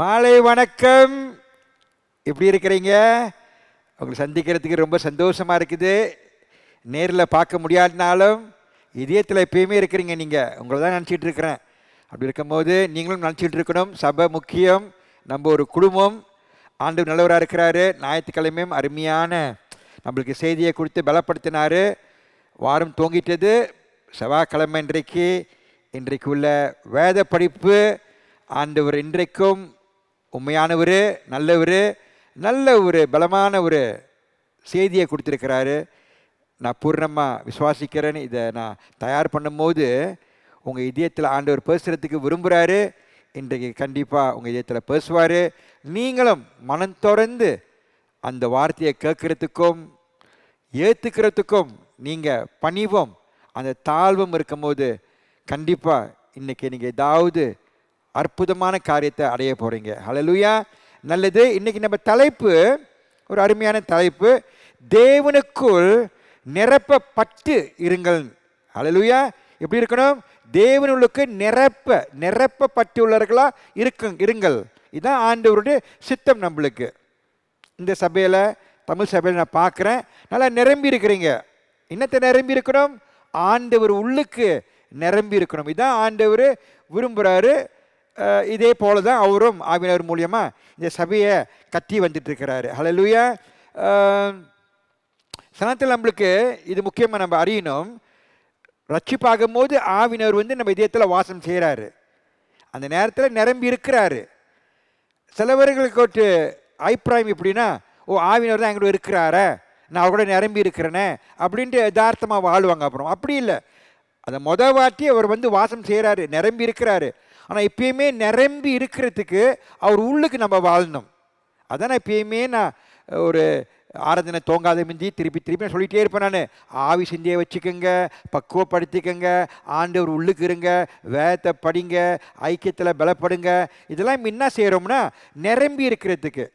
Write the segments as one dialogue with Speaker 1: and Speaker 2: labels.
Speaker 1: மாலை வணக்கம்
Speaker 2: எப்படி இருக்கிறீங்க உங்களை சந்திக்கிறதுக்கு ரொம்ப சந்தோஷமாக இருக்குது நேரில் பார்க்க முடியாதனாலும் இதயத்தில் எப்பயுமே இருக்கிறீங்க நீங்கள் உங்களை தான் நினச்சிட்டு இருக்கிறேன் அப்படி இருக்கும்போது நீங்களும் நினச்சிட்டு இருக்கணும் சபை முக்கியம் நம்ம ஒரு குடும்பம் ஆண்டு நல்லவராக இருக்கிறாரு ஞாயிற்றுக்கிழமையும் அருமையான நம்மளுக்கு செய்தியை கொடுத்து பலப்படுத்தினார் வாரம் தூங்கிட்டது செவ்வாய்க்கிழமை இன்றைக்கு இன்றைக்கு உள்ள வேத படிப்பு ஆண்டவர் இன்றைக்கும் உண்மையானவர் நல்லவர் நல்ல ஒரு பலமான ஒரு செய்தியை கொடுத்துருக்கிறாரு நான் பூர்ணமாக விசுவாசிக்கிறேன்னு இதை நான் தயார் பண்ணும்போது உங்கள் இதயத்தில் ஆண்டவர் பேசுகிறதுக்கு விரும்புகிறாரு இன்றைக்கு கண்டிப்பாக உங்கள் இதயத்தில் பேசுவார் நீங்களும் மனம் தொடர்ந்து அந்த வார்த்தையை கேட்குறதுக்கும் ஏற்றுக்கிறதுக்கும் நீங்கள் பணிவும் அந்த தாழ்வும் இருக்கும்போது கண்டிப்பாக இன்றைக்கி நீங்கள் ஏதாவது அற்புதமான காரியத்தை அடைய போகிறீங்க ஹலலுயா நல்லது இன்றைக்கி நம்ம தலைப்பு ஒரு அருமையான தலைப்பு தேவனுக்குள் நிரப்பப்பட்டு இருங்கள் அழலுயா எப்படி இருக்கணும் தேவனுக்கு நிரப்ப உள்ளவர்களாக இருக்கு இருங்கள் இதுதான் ஆண்டவருடைய சித்தம் நம்மளுக்கு இந்த சபையில் தமிழ் சபையில் நான் பார்க்குறேன் நல்லா நிரம்பி இருக்கிறீங்க என்னத்தை நிரம்பி இருக்கணும் ஆண்டவர் உள்ளுக்கு நிரம்பி இருக்கணும் இதுதான் ஆண்டவர் விரும்புகிறாரு இதே போல தான் அவரும் ஆவினர் மூலியமாக இந்த சபையை கட்டி வந்துட்டுருக்கிறாரு ஹலலுயா சனத்தில் நம்மளுக்கு இது முக்கியமாக நம்ம அறியணும் ரட்சி பார்க்கும்போது ஆவினர் வந்து நம்ம இதயத்தில் வாசம் செய்கிறாரு அந்த நேரத்தில் நிரம்பி இருக்கிறாரு சிலவர்களுக்கு ஒரு அபிப்பிராயம் எப்படின்னா ஓ ஆவினர் தான் எங்களோட இருக்கிறார நான் கூட நிரம்பி இருக்கிறேனே அப்படின்ட்டு யதார்த்தமாக வாழ்வாங்க அப்புறம் அப்படி இல்லை அந்த மொதல் வாட்டி அவர் வந்து வாசம் செய்கிறாரு நிரம்பி இருக்கிறாரு ஆனால் எப்பயுமே நிரம்பி இருக்கிறதுக்கு அவர் உள்ளுக்கு நம்ம வாழணும் அதான் எப்பயுமே நான் ஒரு ஆராதனை தோங்காத மிஞ்சி திருப்பி திருப்பி நான் சொல்லிகிட்டே இருப்பேன் நான் ஆவி சிந்தையை வச்சுக்கோங்க பக்குவப்படுத்திக்கோங்க ஆண்டவர் உள்ளுக்கு இருங்க வேத்தை படிங்க ஐக்கியத்தில் பலப்படுங்க இதெல்லாம் என்ன செய்கிறோம்னா நிரம்பி இருக்கிறதுக்கு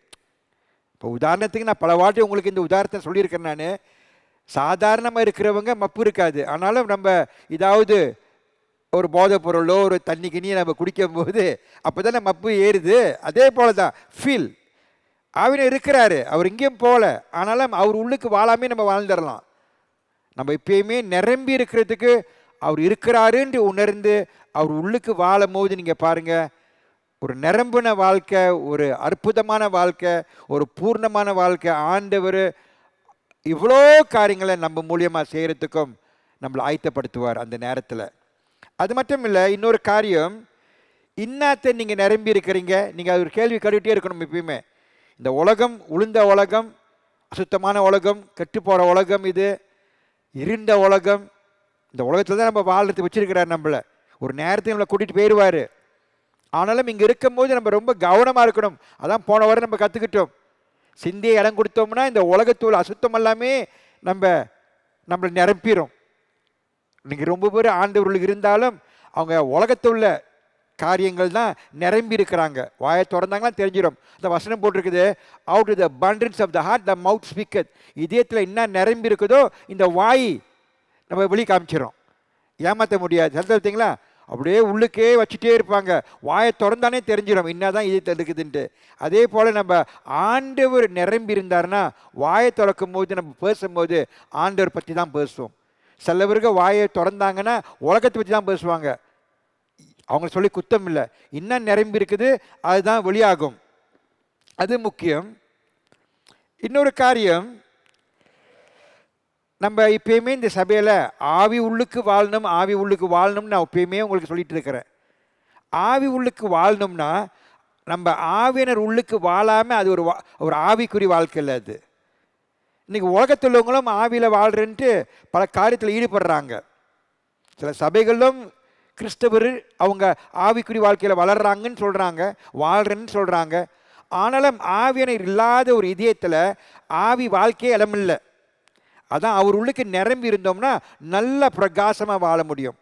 Speaker 2: இப்போ உதாரணத்துக்கு நான் பல வாட்டி உங்களுக்கு இந்த உதாரணத்தை சொல்லியிருக்கேன் நான் சாதாரணமாக இருக்கிறவங்க மப்பு இருக்காது ஆனாலும் நம்ம இதாவது ஒரு போதைப் பொருளோ ஒரு தண்ணி கிண்ணியை நம்ம குடிக்கும் போது அப்போ தானே மப்பு ஏறுது அதே போல் தான் ஃபீல் அவர் இருக்கிறாரு அவர் இங்கேயும் போகல ஆனாலும் அவர் உள்ளுக்கு வாழாமே நம்ம வாழ்ந்துடலாம் நம்ம இப்பயுமே நிரம்பி இருக்கிறதுக்கு அவர் இருக்கிறாருன்னு உணர்ந்து அவர் உள்ளுக்கு வாழும் போது நீங்கள் பாருங்கள் ஒரு நிரம்புன வாழ்க்கை ஒரு அற்புதமான வாழ்க்கை ஒரு பூர்ணமான வாழ்க்கை ஆண்டவர் இவ்வளோ காரியங்களை நம்ம மூலியமாக செய்கிறதுக்கும் நம்மளை ஆயத்தப்படுத்துவார் அந்த நேரத்தில் அது மட்டும் இல்லை இன்னொரு காரியம் இன்னாத்தை நீங்கள் நிரம்பி இருக்கிறீங்க நீங்கள் அது ஒரு கேள்வி கருவிட்டே இருக்கணும் எப்பயுமே இந்த உலகம் உளுந்த உலகம் அசுத்தமான உலகம் கெட்டு போகிற உலகம் இது இருண்ட உலகம் இந்த உலகத்தில் தான் நம்ம வாழ்றது வச்சுருக்கிறார் நம்மளை ஒரு நேரத்தை நம்மளை கூட்டிகிட்டு போயிடுவார் ஆனாலும் இங்கே இருக்கும்போது நம்ம ரொம்ப கவனமாக இருக்கணும் அதான் போன வாரம் நம்ம கற்றுக்கிட்டோம் சிந்தியை இடம் கொடுத்தோம்னா இந்த உலகத்தூள் அசுத்தம் எல்லாமே நம்ம நம்மளை நிரம்பிடும் இன்றைக்கி ரொம்ப பேர் ஆண்டவர்கள் இருந்தாலும் அவங்க உலகத்தில் உள்ள காரியங்கள் தான் நிரம்பி இருக்கிறாங்க வாயை திறந்தாங்கன்னா தெரிஞ்சிடும் இந்த வசனம் போட்டிருக்குது out the abundance of the heart the mouth speaker இதயத்தில் என்ன நிரம்பி இருக்குதோ இந்த வாய் நம்ம வெளி காமிச்சிடும் ஏமாற்ற முடியாது சரிதான் அப்படியே உள்ளுக்கே வச்சுட்டே இருப்பாங்க வாயை திறந்தானே தெரிஞ்சிடும் என்ன தான் இதயத்தில் இருக்குதுன்ட்டு அதே போல் நம்ம ஆண்டவர் நிரம்பி இருந்தாருன்னா வாயை திறக்கும் போது நம்ம பேசும்போது ஆண்டவர் பற்றி தான் பேசுவோம் சில பேருக்கு வாயை திறந்தாங்கன்னா உலகத்தை பற்றி தான் பேசுவாங்க அவங்க சொல்லி குத்தம் இல்லை இன்னும் நிரம்பி இருக்குது அதுதான் வெளியாகும் அது முக்கியம் இன்னொரு காரியம் நம்ம இப்பயுமே இந்த சபையில் ஆவி உள்ளுக்கு வாழணும் ஆவி உள்ளுக்கு வாழணும்னு நான் இப்பயுமே உங்களுக்கு சொல்லிட்டு இருக்கிறேன் ஆவி உள்ளுக்கு வாழணும்னா நம்ம ஆவியினர் உள்ளுக்கு வாழாமல் அது ஒரு ஒரு ஆவிக்குறி வாழ்க்கை இல்லை அது இன்றைக்கி உலகத்தில் உள்ளவங்களும் ஆவியில் வாழ்றேன்ட்டு பல காரியத்தில் ஈடுபடுறாங்க சில சபைகளிலும் கிறிஸ்தவர் அவங்க ஆவிக்குடி வாழ்க்கையில் வளர்கிறாங்கன்னு சொல்கிறாங்க வாழ்கிறேன்னு சொல்கிறாங்க ஆனாலும் ஆவியனை இல்லாத ஒரு இதயத்தில் ஆவி வாழ்க்கையே இடமில்லை அதான் அவர் உள்ளுக்கு நிரம்பி இருந்தோம்னா நல்ல பிரகாசமாக வாழ முடியும்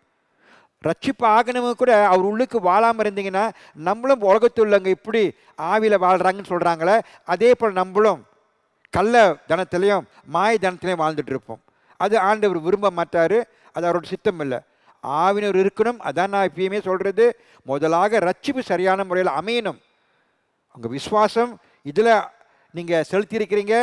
Speaker 2: ரட்சிப்பு ஆகணும் கூட அவர் உள்ளுக்கு வாழாமல் இருந்தீங்கன்னா நம்மளும் உலகத்தில் உள்ளவங்க இப்படி ஆவியில் வாழ்கிறாங்கன்னு சொல்கிறாங்களே அதே போல் நம்மளும் கள்ள தனத்திலையும் மாய தனத்திலையும் வாழ்ந்துட்டு இருப்போம் அது ஆண்டவர் விரும்ப மாட்டார் அது அவரோட சித்தம் இல்லை ஆவினர் இருக்கணும் அதான் நான் எப்பயுமே சொல்கிறது முதலாக ரட்சிப்பு சரியான முறையில் அமையணும் உங்கள் விஸ்வாசம் இதில் நீங்கள் செலுத்தியிருக்கிறீங்க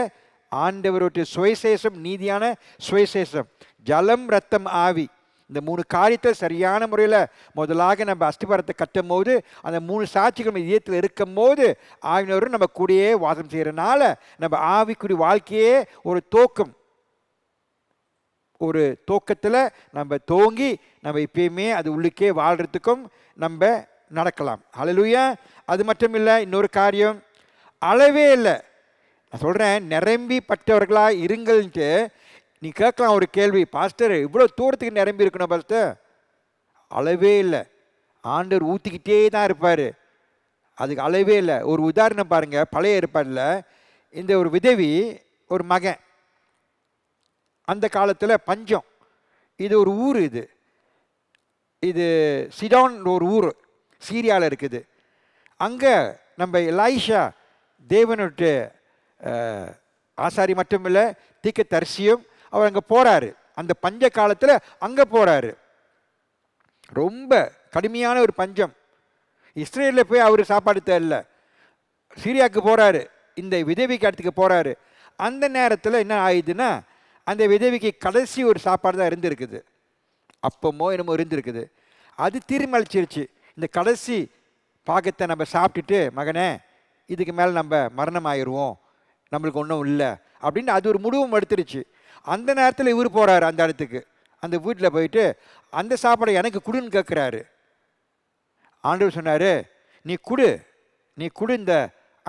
Speaker 2: ஆண்டவருடைய சுவைசேஷம் நீதியான சுயசேஷம் ஜலம் ரத்தம் ஆவி இந்த மூணு காரியத்தை சரியான முறையில் முதலாக நம்ம அஸ்திபாரத்தை கட்டும் போது அந்த மூணு சாட்சிகள் நம்ம இதயத்தில் இருக்கும் போது ஆவினவரும் நம்ம கூடயே வாசம் செய்கிறனால நம்ம ஆவிக்குடி வாழ்க்கையே ஒரு தோக்கம் ஒரு தோக்கத்தில் நம்ம தோங்கி நம்ம எப்பயுமே அது உள்ளுக்கே வாழ்கிறதுக்கும் நம்ம நடக்கலாம் அழலுயா அது மட்டும் இல்லை இன்னொரு காரியம் அளவே இல்லை நான் சொல்கிறேன் நிரம்பி பட்டவர்களாக இருங்கள்ன்ட்டு நீ கேட்கலாம் ஒரு கேள்வி பாஸ்டர் இவ்வளோ தூரத்துக்கு நிரம்பி இருக்கணும் பாஸ்டர் அளவே இல்லை ஆண்டவர் ஊற்றிக்கிட்டே தான் இருப்பார் அதுக்கு அளவே இல்லை ஒரு உதாரணம் பாருங்கள் பழைய ஏற்பாடில் இந்த ஒரு விதவி ஒரு மகன் அந்த காலத்தில் பஞ்சம் இது ஒரு ஊர் இது இது சிடான் ஒரு ஊர் சீரியாவில் இருக்குது அங்கே நம்ம லாயிஷா தேவனுட்டு ஆசாரி மட்டுமில்லை தீக்க தரிசியும் அவர் அங்கே போகிறாரு அந்த பஞ்ச காலத்தில் அங்கே போகிறாரு ரொம்ப கடுமையான ஒரு பஞ்சம் இஸ்ரேலில் போய் அவர் சாப்பாடு தேடல சிரியாவுக்கு போகிறாரு இந்த விதவி இடத்துக்கு போகிறாரு அந்த நேரத்தில் என்ன ஆயிடுதுன்னா அந்த விதவிக்கு கடைசி ஒரு சாப்பாடு தான் இருந்திருக்குது அப்பமோ என்னமோ இருந்திருக்குது அது தீர்மளிச்சிருச்சு இந்த கடைசி பாக்கத்தை நம்ம சாப்பிட்டுட்டு மகனே இதுக்கு மேலே நம்ம மரணம் ஆயிடுவோம் நம்மளுக்கு ஒன்றும் இல்லை அப்படின்னு அது ஒரு முடிவும் எடுத்துருச்சு அந்த நேரத்தில் இவர் போகிறாரு அந்த இடத்துக்கு அந்த வீட்டில் போயிட்டு அந்த சாப்பாடை எனக்கு கொடுன்னு கேட்குறாரு ஆண்டவர் சொன்னார் நீ குடு நீ குடு இந்த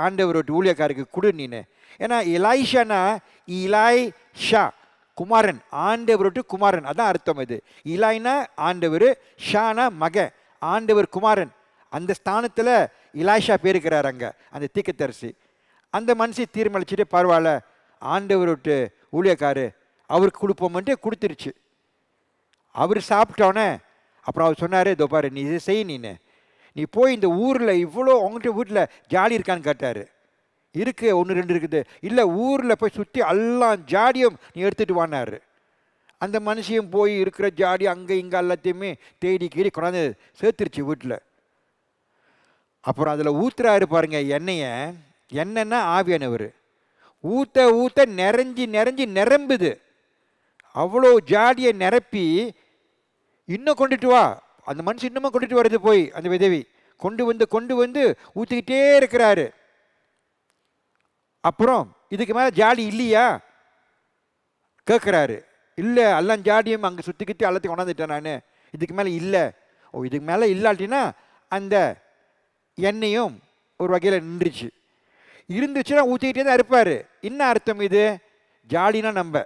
Speaker 2: ஆண்டவரோட ஊழியக்காருக்கு குடு நீனு ஏன்னா இலாய்ஷானா இலாய் ஷா குமாரன் ஆண்டவரோட்டு குமாரன் அதான் அர்த்தம் இது இலாய்னா ஆண்டவர் ஷானா மகன் ஆண்டவர் குமாரன் அந்த ஸ்தானத்தில் இலாய்ஷா பேருக்கிறார் அங்கே அந்த தீக்கத்தரசி அந்த மனுஷை தீர்மளிச்சுட்டு பரவாயில்ல ஆண்டவரோட்டு ஊழியக்காரு அவருக்கு கொடுப்போம்ன்ட்டு கொடுத்துருச்சு அவர் சாப்பிட்டோன்னே அப்புறம் அவர் சொன்னார் இதோ பாரு நீ இதை செய் நீ நீ போய் இந்த ஊரில் இவ்வளோ உங்கள்கிட்ட வீட்டில் ஜாலி இருக்கான்னு கேட்டார் இருக்குது ஒன்று ரெண்டு இருக்குது இல்லை ஊரில் போய் சுற்றி எல்லாம் ஜாடியும் நீ எடுத்துகிட்டு வானார் அந்த மனுஷையும் போய் இருக்கிற ஜாடி அங்கே இங்கே எல்லாத்தையுமே தேடி கீறி கொண்டாந்து சேர்த்துருச்சு வீட்டில் அப்புறம் அதில் ஊத்துறாரு பாருங்கள் எண்ணெயை என்னென்னா ஆவியானவர் ஊற்ற ஊற்ற நிறைஞ்சி நிறைஞ்சி நிரம்புது அவ்வளோ ஜாடியை நிரப்பி இன்னும் கொண்டுட்டு வா அந்த மனுஷன் இன்னமும் கொண்டுட்டு வருது போய் அந்த விதவி கொண்டு வந்து கொண்டு வந்து ஊற்றிக்கிட்டே இருக்கிறாரு அப்புறம் இதுக்கு மேலே ஜாடி இல்லையா கேட்குறாரு இல்லை எல்லாம் ஜாடியும் அங்கே சுற்றிக்கிட்டு எல்லாத்தையும் கொண்டாந்துட்டேன் நான் இதுக்கு மேலே இல்லை ஓ இதுக்கு மேலே இல்லாட்டினா அந்த எண்ணெயும் ஒரு வகையில் நின்றுச்சு இருந்துச்சுன்னா ஊற்றிக்கிட்டே தான் இருப்பார் என்ன அர்த்தம் இது ஜாடினா நம்ம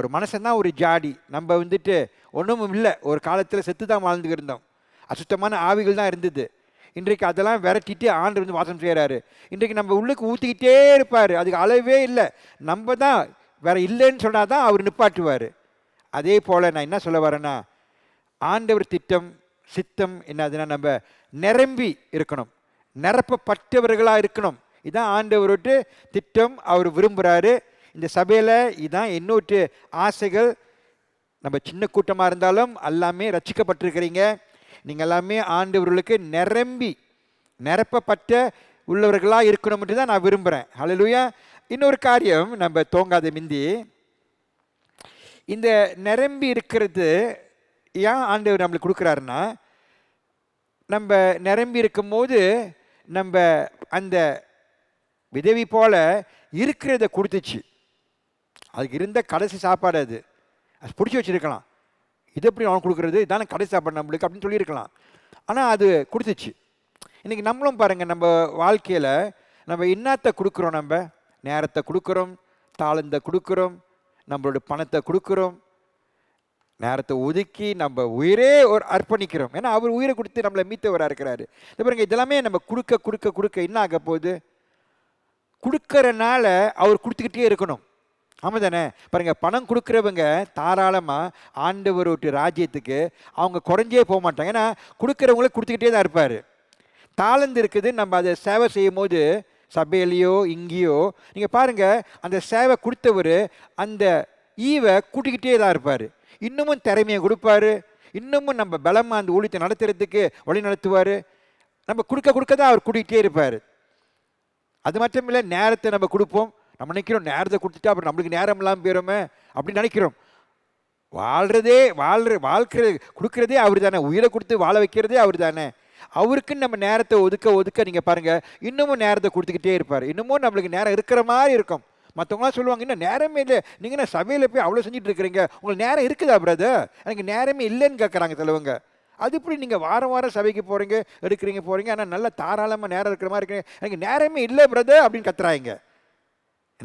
Speaker 2: ஒரு மனசன் தான் ஒரு ஜாடி நம்ம வந்துட்டு ஒன்றும் இல்லை ஒரு காலத்தில் செத்து தான் வாழ்ந்துக்கிட்டு இருந்தோம் அசுத்தமான ஆவிகள் தான் இருந்தது இன்றைக்கு அதெல்லாம் விரட்டிட்டு ஆண்டு வந்து வாசம் செய்கிறாரு இன்றைக்கு நம்ம உள்ளுக்கு ஊற்றிக்கிட்டே இருப்பார் அதுக்கு அளவே இல்லை நம்ம தான் வேற இல்லைன்னு சொன்னால் தான் அவர் நிப்பாட்டுவார் அதே போல் நான் என்ன சொல்ல வரேன்னா ஆண்டவர் திட்டம் சித்தம் என்னதுன்னா நம்ம நிரம்பி இருக்கணும் நிரப்பப்பட்டவர்களாக இருக்கணும் இதுதான் ஆண்டவரோட்டு திட்டம் அவர் விரும்புகிறாரு இந்த சபையில் இதுதான் இன்னொரு ஆசைகள் நம்ம சின்ன கூட்டமாக இருந்தாலும் எல்லாமே ரச்சிக்கப்பட்டிருக்கிறீங்க நீங்கள் எல்லாமே ஆண்டவர்களுக்கு நிரம்பி நிரப்பப்பட்ட உள்ளவர்களாக இருக்கணும் தான் நான் விரும்புகிறேன் அழலுயா இன்னொரு காரியம் நம்ம தோங்காத மிந்தி இந்த நிரம்பி இருக்கிறது ஏன் ஆண்டவர் நம்மளுக்கு கொடுக்குறாருன்னா நம்ம நிரம்பி இருக்கும்போது நம்ம அந்த விதவி போல இருக்கிறத கொடுத்துச்சு அதுக்கு இருந்த கடைசி சாப்பாடு அது அது பிடிச்சி வச்சுருக்கலாம் இது எப்படி அவன் கொடுக்குறது இதான கடைசி சாப்பாடு நம்மளுக்கு அப்படின்னு சொல்லியிருக்கலாம் ஆனால் அது கொடுத்துச்சு இன்றைக்கி நம்மளும் பாருங்கள் நம்ம வாழ்க்கையில் நம்ம இன்னத்தை கொடுக்குறோம் நம்ம நேரத்தை கொடுக்குறோம் தாளந்தை கொடுக்குறோம் நம்மளோட பணத்தை கொடுக்குறோம் நேரத்தை ஒதுக்கி நம்ம உயிரே ஒரு அர்ப்பணிக்கிறோம் ஏன்னா அவர் உயிரை கொடுத்து நம்மளை மீத்தவராக இருக்கிறாரு இது பாருங்க இதெல்லாமே நம்ம கொடுக்க கொடுக்க கொடுக்க என்ன ஆக போகுது கொடுக்கறனால அவர் கொடுத்துக்கிட்டே இருக்கணும் ஆமாம் தானே பாருங்கள் பணம் கொடுக்குறவங்க தாராளமாக ஆண்டவர் ஒரு ராஜ்யத்துக்கு அவங்க குறைஞ்சே போக மாட்டாங்க ஏன்னா கொடுக்குறவங்களே கொடுத்துக்கிட்டே தான் இருப்பார் தாளந்து இருக்குது நம்ம அதை சேவை செய்யும் போது சபையிலையோ இங்கேயோ நீங்கள் பாருங்கள் அந்த சேவை கொடுத்தவர் அந்த ஈவை கூட்டிக்கிட்டே தான் இருப்பார் இன்னமும் திறமையை கொடுப்பாரு இன்னமும் நம்ம பலமாக அந்த ஊழியத்தை நடத்துறதுக்கு வழி நடத்துவார் நம்ம கொடுக்க கொடுக்க தான் அவர் கூட்டிகிட்டே இருப்பார் அது மட்டும் இல்லை நேரத்தை நம்ம கொடுப்போம் நம்ம நினைக்கிறோம் நேரத்தை கொடுத்துட்டா அப்புறம் நம்மளுக்கு நேரம் இல்லாமல் போயிடுமே அப்படின்னு நினைக்கிறோம் வாழ்கிறதே வாழ்கிற வாழ்க்கிறது கொடுக்குறதே அவர் தானே உயிரை கொடுத்து வாழ வைக்கிறதே அவர் தானே அவருக்குன்னு நம்ம நேரத்தை ஒதுக்க ஒதுக்க நீங்கள் பாருங்கள் இன்னமும் நேரத்தை கொடுத்துக்கிட்டே இருப்பார் இன்னமும் நம்மளுக்கு நேரம் இருக்கிற மாதிரி இருக்கும் மற்றவங்களாம் சொல்லுவாங்க இன்னும் நேரமே இல்லை நீங்கள் நான் சபையில் போய் அவ்வளோ செஞ்சுட்டு இருக்கிறீங்க உங்களுக்கு நேரம் இருக்குதா பிரதர் எனக்கு நேரமே இல்லைன்னு கேட்குறாங்க தலைவங்க அது இப்படி நீங்கள் வாரம் வாரம் சபைக்கு போகிறீங்க எடுக்கிறீங்க போகிறீங்க ஆனால் நல்லா தாராளமாக நேரம் இருக்கிற மாதிரி இருக்கிறீங்க எனக்கு நேரமே இல்லை பிரதர் அப்படின்னு கத்துறாங்க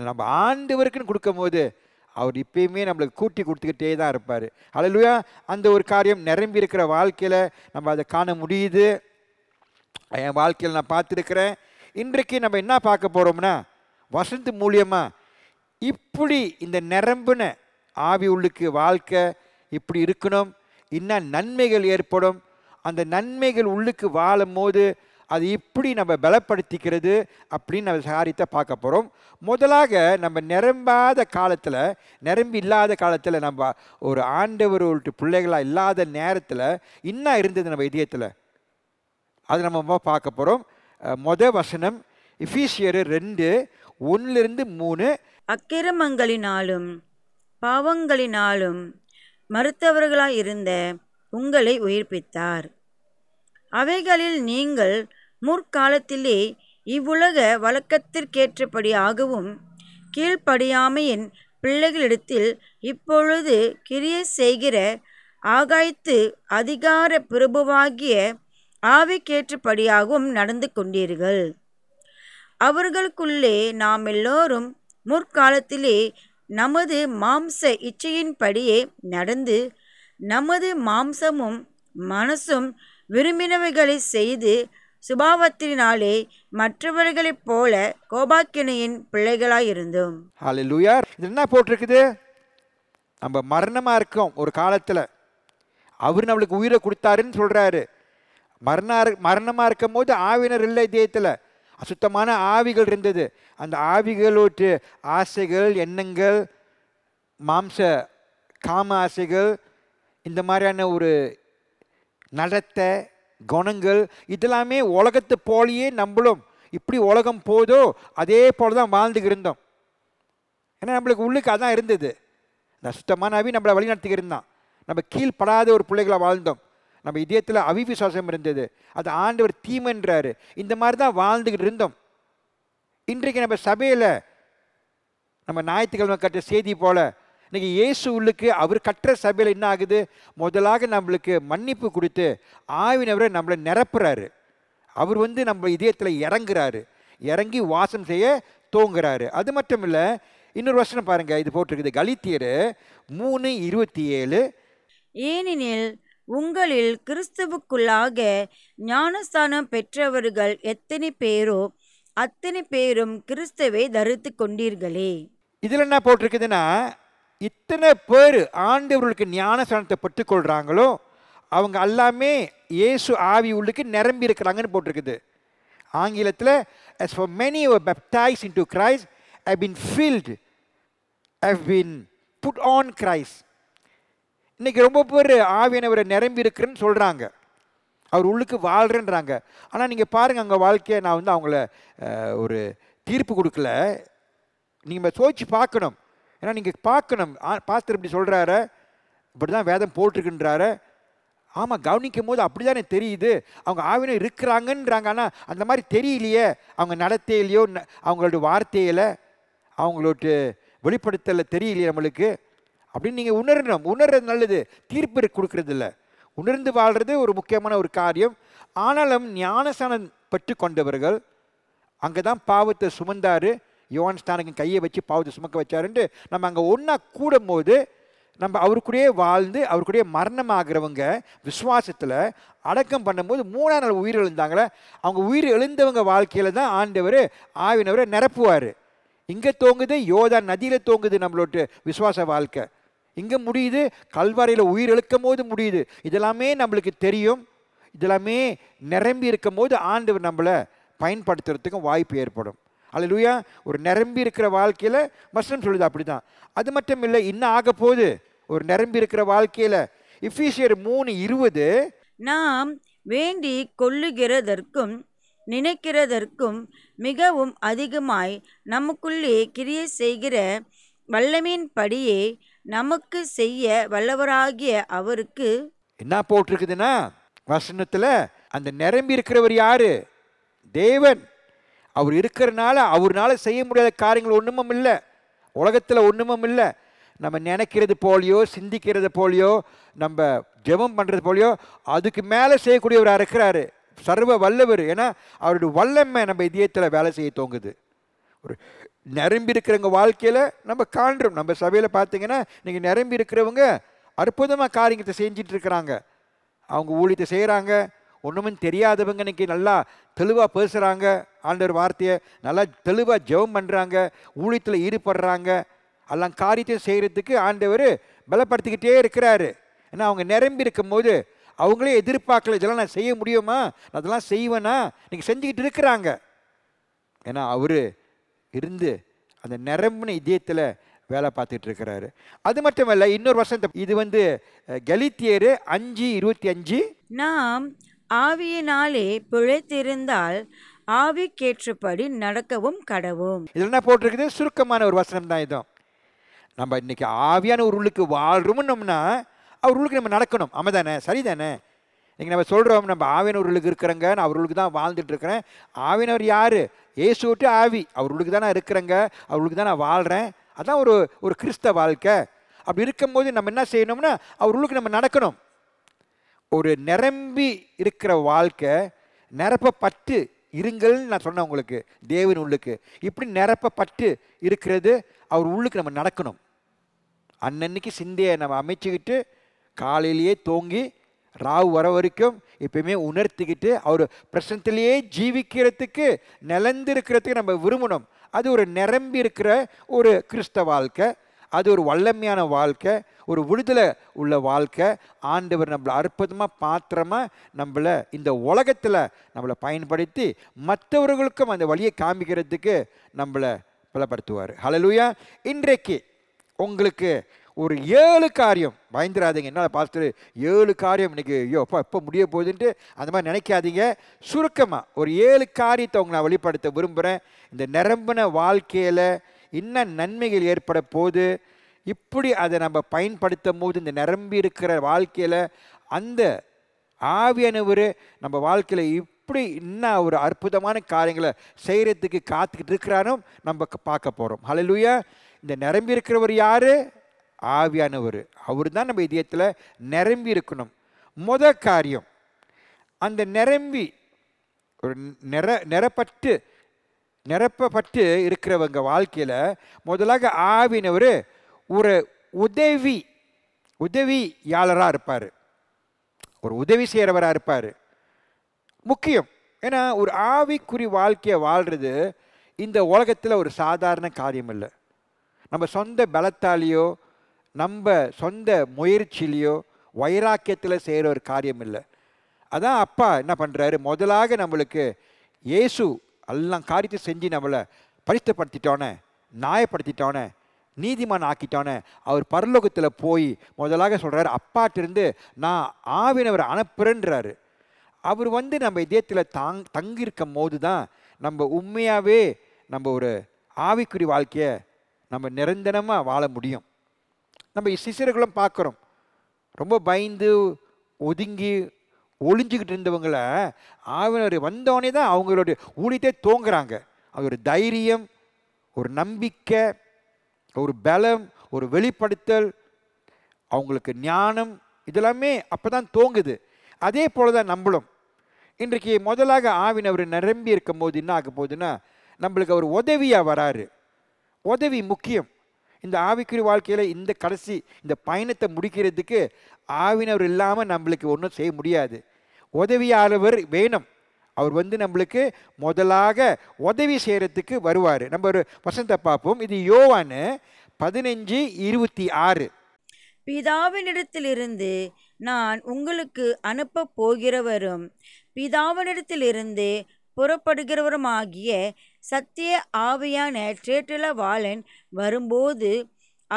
Speaker 2: நம்ம ஆண்டவருக்குன்னு கொடுக்கும்போது அவர் இப்பயுமே நம்மளுக்கு கூட்டி கொடுத்துக்கிட்டே தான் இருப்பார் அழலுயா அந்த ஒரு காரியம் நிரம்பி இருக்கிற வாழ்க்கையில் நம்ம அதை காண முடியுது என் வாழ்க்கையில் நான் பார்த்துருக்குறேன் இன்றைக்கு நம்ம என்ன பார்க்க போகிறோம்னா வசந்த் மூலியமாக இப்படி இந்த நிரம்புன ஆவி உள்ளுக்கு வாழ்க்கை இப்படி இருக்கணும் இன்னும் நன்மைகள் ஏற்படும் அந்த நன்மைகள் உள்ளுக்கு வாழும் போது அது இப்படி நம்ம பலப்படுத்திக்கிறது அப்படின்னு நம்ம சாரித்த பார்க்க போகிறோம் முதலாக நம்ம நிரம்பாத காலத்தில் நிரம்பி இல்லாத காலத்தில் நம்ம ஒரு ஆண்டவர் ஒரு பிள்ளைகளாக இல்லாத நேரத்தில் இன்னும் இருந்தது நம்ம இதயத்தில் அது நம்ம பார்க்க போகிறோம் மொத வசனம் இஃபீசியர் ரெண்டு
Speaker 1: ஒன்றிலிருந்து மூணு அக்கிரமங்களினாலும் பாவங்களினாலும் மறுத்தவர்களாய் இருந்த உங்களை உயிர்ப்பித்தார் அவைகளில் நீங்கள் முற்காலத்திலே இவ்வுலக ஆகவும் கீழ்ப்படியாமையின் பிள்ளைகளிடத்தில் இப்பொழுது கிரியை செய்கிற ஆகாய்த்து அதிகார பிரபுவாகிய ஆவிக்கேற்றபடியாகவும் நடந்து கொண்டீர்கள் அவர்களுக்குள்ளே நாம் எல்லோரும் முற்காலத்திலே நமது மாம்ச இச்சையின்படியே நடந்து நமது மாம்சமும் மனசும் விரும்பினவைகளை செய்து சுபாவத்தினாலே மற்றவர்களைப் போல கோபாக்கினையின் பிள்ளைகளாயிருந்தோம்
Speaker 2: லூயார் இது என்ன போட்டிருக்குது நம்ம மரணமாக இருக்கோம் ஒரு காலத்தில் அவர் நம்மளுக்கு உயிரை கொடுத்தாருன்னு சொல்கிறாரு மரணா மரணமாக இருக்கும் போது ஆவினர் இல்லை தேயத்தில் அசுத்தமான ஆவிகள் இருந்தது அந்த ஆவிகளோட்டு ஆசைகள் எண்ணங்கள் மாம்ச காம ஆசைகள் இந்த மாதிரியான ஒரு நடத்தை குணங்கள் இதெல்லாமே உலகத்து போலியே நம்மளும் இப்படி உலகம் போதோ அதே போல் தான் வாழ்ந்துக்கு இருந்தோம் ஏன்னா நம்மளுக்கு உள்ளுக்கு அதான் இருந்தது இந்த சுத்தமான அவி நம்மளை வழிநடத்திக்கு இருந்தான் நம்ம கீழ்ப்படாத ஒரு பிள்ளைகளை வாழ்ந்தோம் நம்ம இதயத்தில் அவிவிசுவாசம் இருந்தது அது ஆண்டவர் தீமைன்றார் இந்த மாதிரி தான் வாழ்ந்துக்கிட்டு இருந்தோம் இன்றைக்கு நம்ம சபையில் நம்ம ஞாயிற்றுக்கிழமை கட்ட செய்தி போல் இன்றைக்கி உள்ளுக்கு அவர் கற்ற சபையில் என்ன ஆகுது முதலாக நம்மளுக்கு மன்னிப்பு கொடுத்து ஆவினவரை நம்மளை நிரப்புறாரு அவர் வந்து நம்ம இதயத்தில் இறங்குறாரு இறங்கி வாசம் செய்ய தோங்குறாரு அது மட்டும் இல்லை இன்னொரு வசனம் பாருங்கள் இது போட்டிருக்குது கலித்தியர் மூணு இருபத்தி ஏழு
Speaker 1: ஏனெனில் உங்களில் கிறிஸ்துவுக்குள்ளாக ஞானஸ்தானம் பெற்றவர்கள் எத்தனை பேரோ அத்தனை பேரும் கிறிஸ்துவை தரித்து கொண்டீர்களே இதில் என்ன போட்டிருக்குதுன்னா இத்தனை பேர் ஆண்டவர்களுக்கு
Speaker 2: ஞானஸ்தானத்தை பெற்றுக்கொள்கிறாங்களோ அவங்க எல்லாமே இயேசு ஆவி உள்ளுக்கு நிரம்பி இருக்கிறாங்கன்னு போட்டிருக்குது ஆங்கிலத்தில் as for many who were baptized into Christ have been filled, have been put on Christ. இன்னைக்கு ரொம்ப பேர் ஆவியானவரை நிரம்பி இருக்கிறேன்னு சொல்கிறாங்க அவர் உள்ளுக்கு வாழ்கிறேன்றாங்க ஆனால் நீங்கள் பாருங்கள் அங்கே வாழ்க்கையை நான் வந்து அவங்கள ஒரு தீர்ப்பு கொடுக்கல நீங்கள் சோதிச்சு பார்க்கணும் ஏன்னா நீங்கள் பார்க்கணும் பாஸ்தர் இப்படி சொல்கிறாரு இப்படி தான் வேதம் போட்டிருக்குன்றாரு ஆமாம் கவனிக்கும் போது அப்படி தானே தெரியுது அவங்க ஆவினம் இருக்கிறாங்கன்றாங்க ஆனால் அந்த மாதிரி தெரியலையே அவங்க நடத்தையிலையோ அவங்களோட வார்த்தையில் அவங்களோட வெளிப்படுத்தலை தெரியலையே நம்மளுக்கு அப்படின்னு நீங்கள் உணரணும் உணர்றது நல்லது தீர்ப்பு கொடுக்கறது இல்லை உணர்ந்து வாழ்கிறது ஒரு முக்கியமான ஒரு காரியம் ஆனாலும் ஞானசானம் பெற்று கொண்டவர்கள் அங்கே தான் பாவத்தை சுமந்தார் யோவான் ஸ்நானகன் கையை வச்சு பாவத்தை சுமக்க வச்சாருன்ட்டு நம்ம அங்கே ஒன்றா கூடும்போது நம்ம அவருக்குடையே வாழ்ந்து மரணம் மரணமாகிறவங்க விசுவாசத்தில் அடக்கம் பண்ணும்போது மூணாம் நாள் உயிர் எழுந்தாங்களே அவங்க உயிர் எழுந்தவங்க வாழ்க்கையில் தான் ஆண்டவர் ஆவினவரை நிரப்புவார் இங்கே தோங்குது யோதா நதியில் தோங்குது நம்மளோட விசுவாச வாழ்க்கை இங்கே முடியுது கல்வாரியில் உயிர் எழுக்கும் போது முடியுது இதெல்லாமே நம்மளுக்கு தெரியும் இதெல்லாமே நிரம்பி இருக்கும் போது ஆண்டவர் நம்மளை பயன்படுத்துறதுக்கும் வாய்ப்பு ஏற்படும் அலையிலுயா ஒரு நிரம்பி இருக்கிற வாழ்க்கையில் வசனம் சொல்லுது அப்படி தான் அது மட்டும் இல்லை இன்னும் ஆக போகுது ஒரு நிரம்பி
Speaker 1: இருக்கிற வாழ்க்கையில் இஃபீஷியர் மூணு இருபது நாம் வேண்டி கொள்ளுகிறதற்கும் நினைக்கிறதற்கும் மிகவும் அதிகமாய் நமக்குள்ளே கிரிய செய்கிற வல்லமின் படியே நமக்கு செய்ய வல்லவராகிய அவருக்கு
Speaker 2: என்ன போட்டிருக்குதுன்னா வசனத்தில் அந்த நிரம்பி இருக்கிறவர் யாரு தேவன் அவர் இருக்கிறனால அவர்னால செய்ய முடியாத காரியங்கள் ஒன்றுமும் இல்லை உலகத்தில் ஒன்றுமும் இல்லை நம்ம நினைக்கிறது போலியோ சிந்திக்கிறது போலியோ நம்ம ஜெபம் பண்ணுறது போலியோ அதுக்கு மேலே செய்யக்கூடியவராக இருக்கிறாரு சர்வ வல்லவர் ஏன்னா அவருடைய வல்லமை நம்ம இதயத்தில் வேலை செய்ய தோங்குது ஒரு நிரம்பி இருக்கிறவங்க வாழ்க்கையில் நம்ம காண்றோம் நம்ம சபையில் பார்த்தீங்கன்னா நீங்கள் நிரம்பி இருக்கிறவங்க அற்புதமாக காரியத்தை செஞ்சிட்ருக்கிறாங்க அவங்க ஊழியத்தை செய்கிறாங்க ஒன்றுமே தெரியாதவங்க இன்றைக்கி நல்லா தெளிவாக பேசுகிறாங்க ஆண்டவர் வார்த்தையை நல்லா தெளிவாக ஜெபம் பண்ணுறாங்க ஊழியத்தில் ஈடுபடுறாங்க எல்லாம் காரியத்தை செய்கிறதுக்கு ஆண்டவர் பலப்படுத்திக்கிட்டே இருக்கிறாரு ஏன்னா அவங்க நிரம்பி இருக்கும்போது அவங்களே எதிர்பார்க்கல இதெல்லாம் நான் செய்ய முடியுமா அதெல்லாம் செய்வேனா இன்றைக்கி செஞ்சுக்கிட்டு இருக்கிறாங்க ஏன்னா அவர் இருந்து அந்த நிரம்பின இதயத்தில் வேலை பார்த்துட்டு இருக்கிறாரு அது மட்டும் இல்லை இன்னொரு வருஷம் இது வந்து கலித்தியரு அஞ்சு இருபத்தி அஞ்சு
Speaker 1: நாம் ஆவியினாலே பிழைத்திருந்தால் ஆவிக்கேற்றபடி நடக்கவும் கடவும் இதில் என்ன
Speaker 2: போட்டிருக்குது சுருக்கமான ஒரு வசனம் தான் இதுவும் நம்ம இன்றைக்கி ஆவியான ஒரு உள்ளுக்கு வாழ்றோம்னோம்னா அவர் உள்ளுக்கு நம்ம நடக்கணும் அமைதானே சரிதானே தானே நம்ம சொல்கிறோம் நம்ம ஆவியனவர்களுக்கு இருக்கிறங்க நான் அவர்களுக்கு தான் வாழ்ந்துட்டு இருக்கிறேன் ஆவினவர் யார் ஏசு விட்டு ஆவி அவர்களுக்கு தான் நான் இருக்கிறேங்க அவர்களுக்கு தான் நான் வாழ்கிறேன் அதான் ஒரு ஒரு கிறிஸ்த வாழ்க்கை அப்படி இருக்கும்போது நம்ம என்ன செய்யணும்னா அவர் உள்ளுக்கு நம்ம நடக்கணும் ஒரு நிரம்பி இருக்கிற வாழ்க்கை நிரப்பப்பட்டு இருங்கள்னு நான் சொன்னேன் உங்களுக்கு தேவன் உள்ளுக்கு இப்படி நிரப்பப்பட்டு இருக்கிறது அவர் உள்ளுக்கு நம்ம நடக்கணும் அன்னன்னைக்கு சிந்தையை நம்ம அமைச்சுக்கிட்டு காலையிலேயே தோங்கி ராவு வர வரைக்கும் எப்பயுமே உணர்த்திக்கிட்டு அவர் பிரசனத்திலேயே ஜீவிக்கிறதுக்கு நிலந்திருக்கிறதுக்கு நம்ம விரும்பணும் அது ஒரு நிரம்பி இருக்கிற ஒரு கிறிஸ்த வாழ்க்கை அது ஒரு வல்லமையான வாழ்க்கை ஒரு விடுதலை உள்ள வாழ்க்கை ஆண்டவர் நம்மளை அற்புதமாக பாத்திரமாக நம்மளை இந்த உலகத்தில் நம்மளை பயன்படுத்தி மற்றவர்களுக்கும் அந்த வழியை காமிக்கிறதுக்கு நம்மளை பலப்படுத்துவார் ஹலலூயா இன்றைக்கு உங்களுக்கு ஒரு ஏழு காரியம் பயந்துடாதீங்க என்ன பார்த்துட்டு ஏழு காரியம் இன்றைக்கி ஐயோ அப்பா எப்போ முடிய போகுதுன்ட்டு அந்த மாதிரி நினைக்காதீங்க சுருக்கமாக ஒரு ஏழு காரியத்தை உங்களை நான் வெளிப்படுத்த விரும்புகிறேன் இந்த நிரம்பின வாழ்க்கையில் என்ன நன்மைகள் ஏற்பட போகுது இப்படி அதை நம்ம பயன்படுத்தும் போது இந்த நிரம்பி இருக்கிற வாழ்க்கையில் அந்த ஆவியானவர் நம்ம வாழ்க்கையில் இப்படி இன்னும் ஒரு அற்புதமான காரியங்களை செய்கிறதுக்கு காத்துக்கிட்டு இருக்கிறாரும் நம்ம பார்க்க போகிறோம் ஹலலூயா இந்த நிரம்பி இருக்கிறவர் யார் ஆவியானவர் அவர் தான் நம்ம இதயத்தில் நிரம்பி இருக்கணும் முத காரியம் அந்த நிரம்பி ஒரு நிற நிரப்பட்டு நிரப்பப்பட்டு இருக்கிறவங்க வாழ்க்கையில் முதலாக ஆவினவர் ஒரு உதவி உதவியாளராக இருப்பார் ஒரு உதவி செய்கிறவராக இருப்பார் முக்கியம் ஏன்னா ஒரு ஆவிக்குறி வாழ்க்கையை வாழ்கிறது இந்த உலகத்தில் ஒரு சாதாரண காரியம் இல்லை நம்ம சொந்த பலத்தாலேயோ நம்ம சொந்த முயற்சியிலையோ வைராக்கியத்தில் செய்கிற ஒரு காரியம் இல்லை அதான் அப்பா என்ன பண்ணுறாரு முதலாக நம்மளுக்கு இயேசு எல்லாம் காரியத்தை செஞ்சு நம்மளை பரிசுத்தப்படுத்திட்டோன்னே நியாயப்படுத்திட்டோன்னே நீதிமான் ஆக்கிட்டானே அவர் பரலோகத்தில் போய் முதலாக சொல்கிறார் அப்பாட்டிருந்து நான் ஆவினவர் அனுப்புறேன்றாரு அவர் வந்து நம்ம இதயத்தில் தாங் தங்கியிருக்கும் போது தான் நம்ம உண்மையாகவே நம்ம ஒரு ஆவிக்குறி வாழ்க்கையை நம்ம நிரந்தரமாக வாழ முடியும் நம்ம சிசிறர்களும் பார்க்குறோம் ரொம்ப பயந்து ஒதுங்கி ஒளிஞ்சிக்கிட்டு இருந்தவங்கள ஆவினர் வந்தோடனே தான் அவங்களுடைய ஊழியத்தை தோங்குறாங்க அது ஒரு தைரியம் ஒரு நம்பிக்கை ஒரு பலம் ஒரு வெளிப்படுத்தல் அவங்களுக்கு ஞானம் இதெல்லாமே அப்போ தான் தோங்குது அதே போல் தான் நம்மளும் இன்றைக்கு முதலாக ஆவினவர் நிரம்பி இருக்கும் போது என்ன ஆக போகுதுன்னா நம்மளுக்கு அவர் உதவியாக வராரு உதவி முக்கியம் இந்த ஆவிக்குரிய வாழ்க்கையில் இந்த கடைசி இந்த பயணத்தை முடிக்கிறதுக்கு ஆவினவர் இல்லாமல் நம்மளுக்கு ஒன்றும் செய்ய முடியாது உதவியாளவர் வேணும் அவர் வந்து நம்மளுக்கு முதலாக உதவி செய்கிறதுக்கு வருவார் நம்ம ஒரு வசந்த பார்ப்போம் இது யோவானு பதினஞ்சு இருபத்தி ஆறு
Speaker 1: பிதாவினிடத்திலிருந்து நான் உங்களுக்கு அனுப்ப போகிறவரும் பிதாவினிடத்திலிருந்து புறப்படுகிறவருமாகிய சத்திய ஆவியான சேட்டிலவாளன் வரும்போது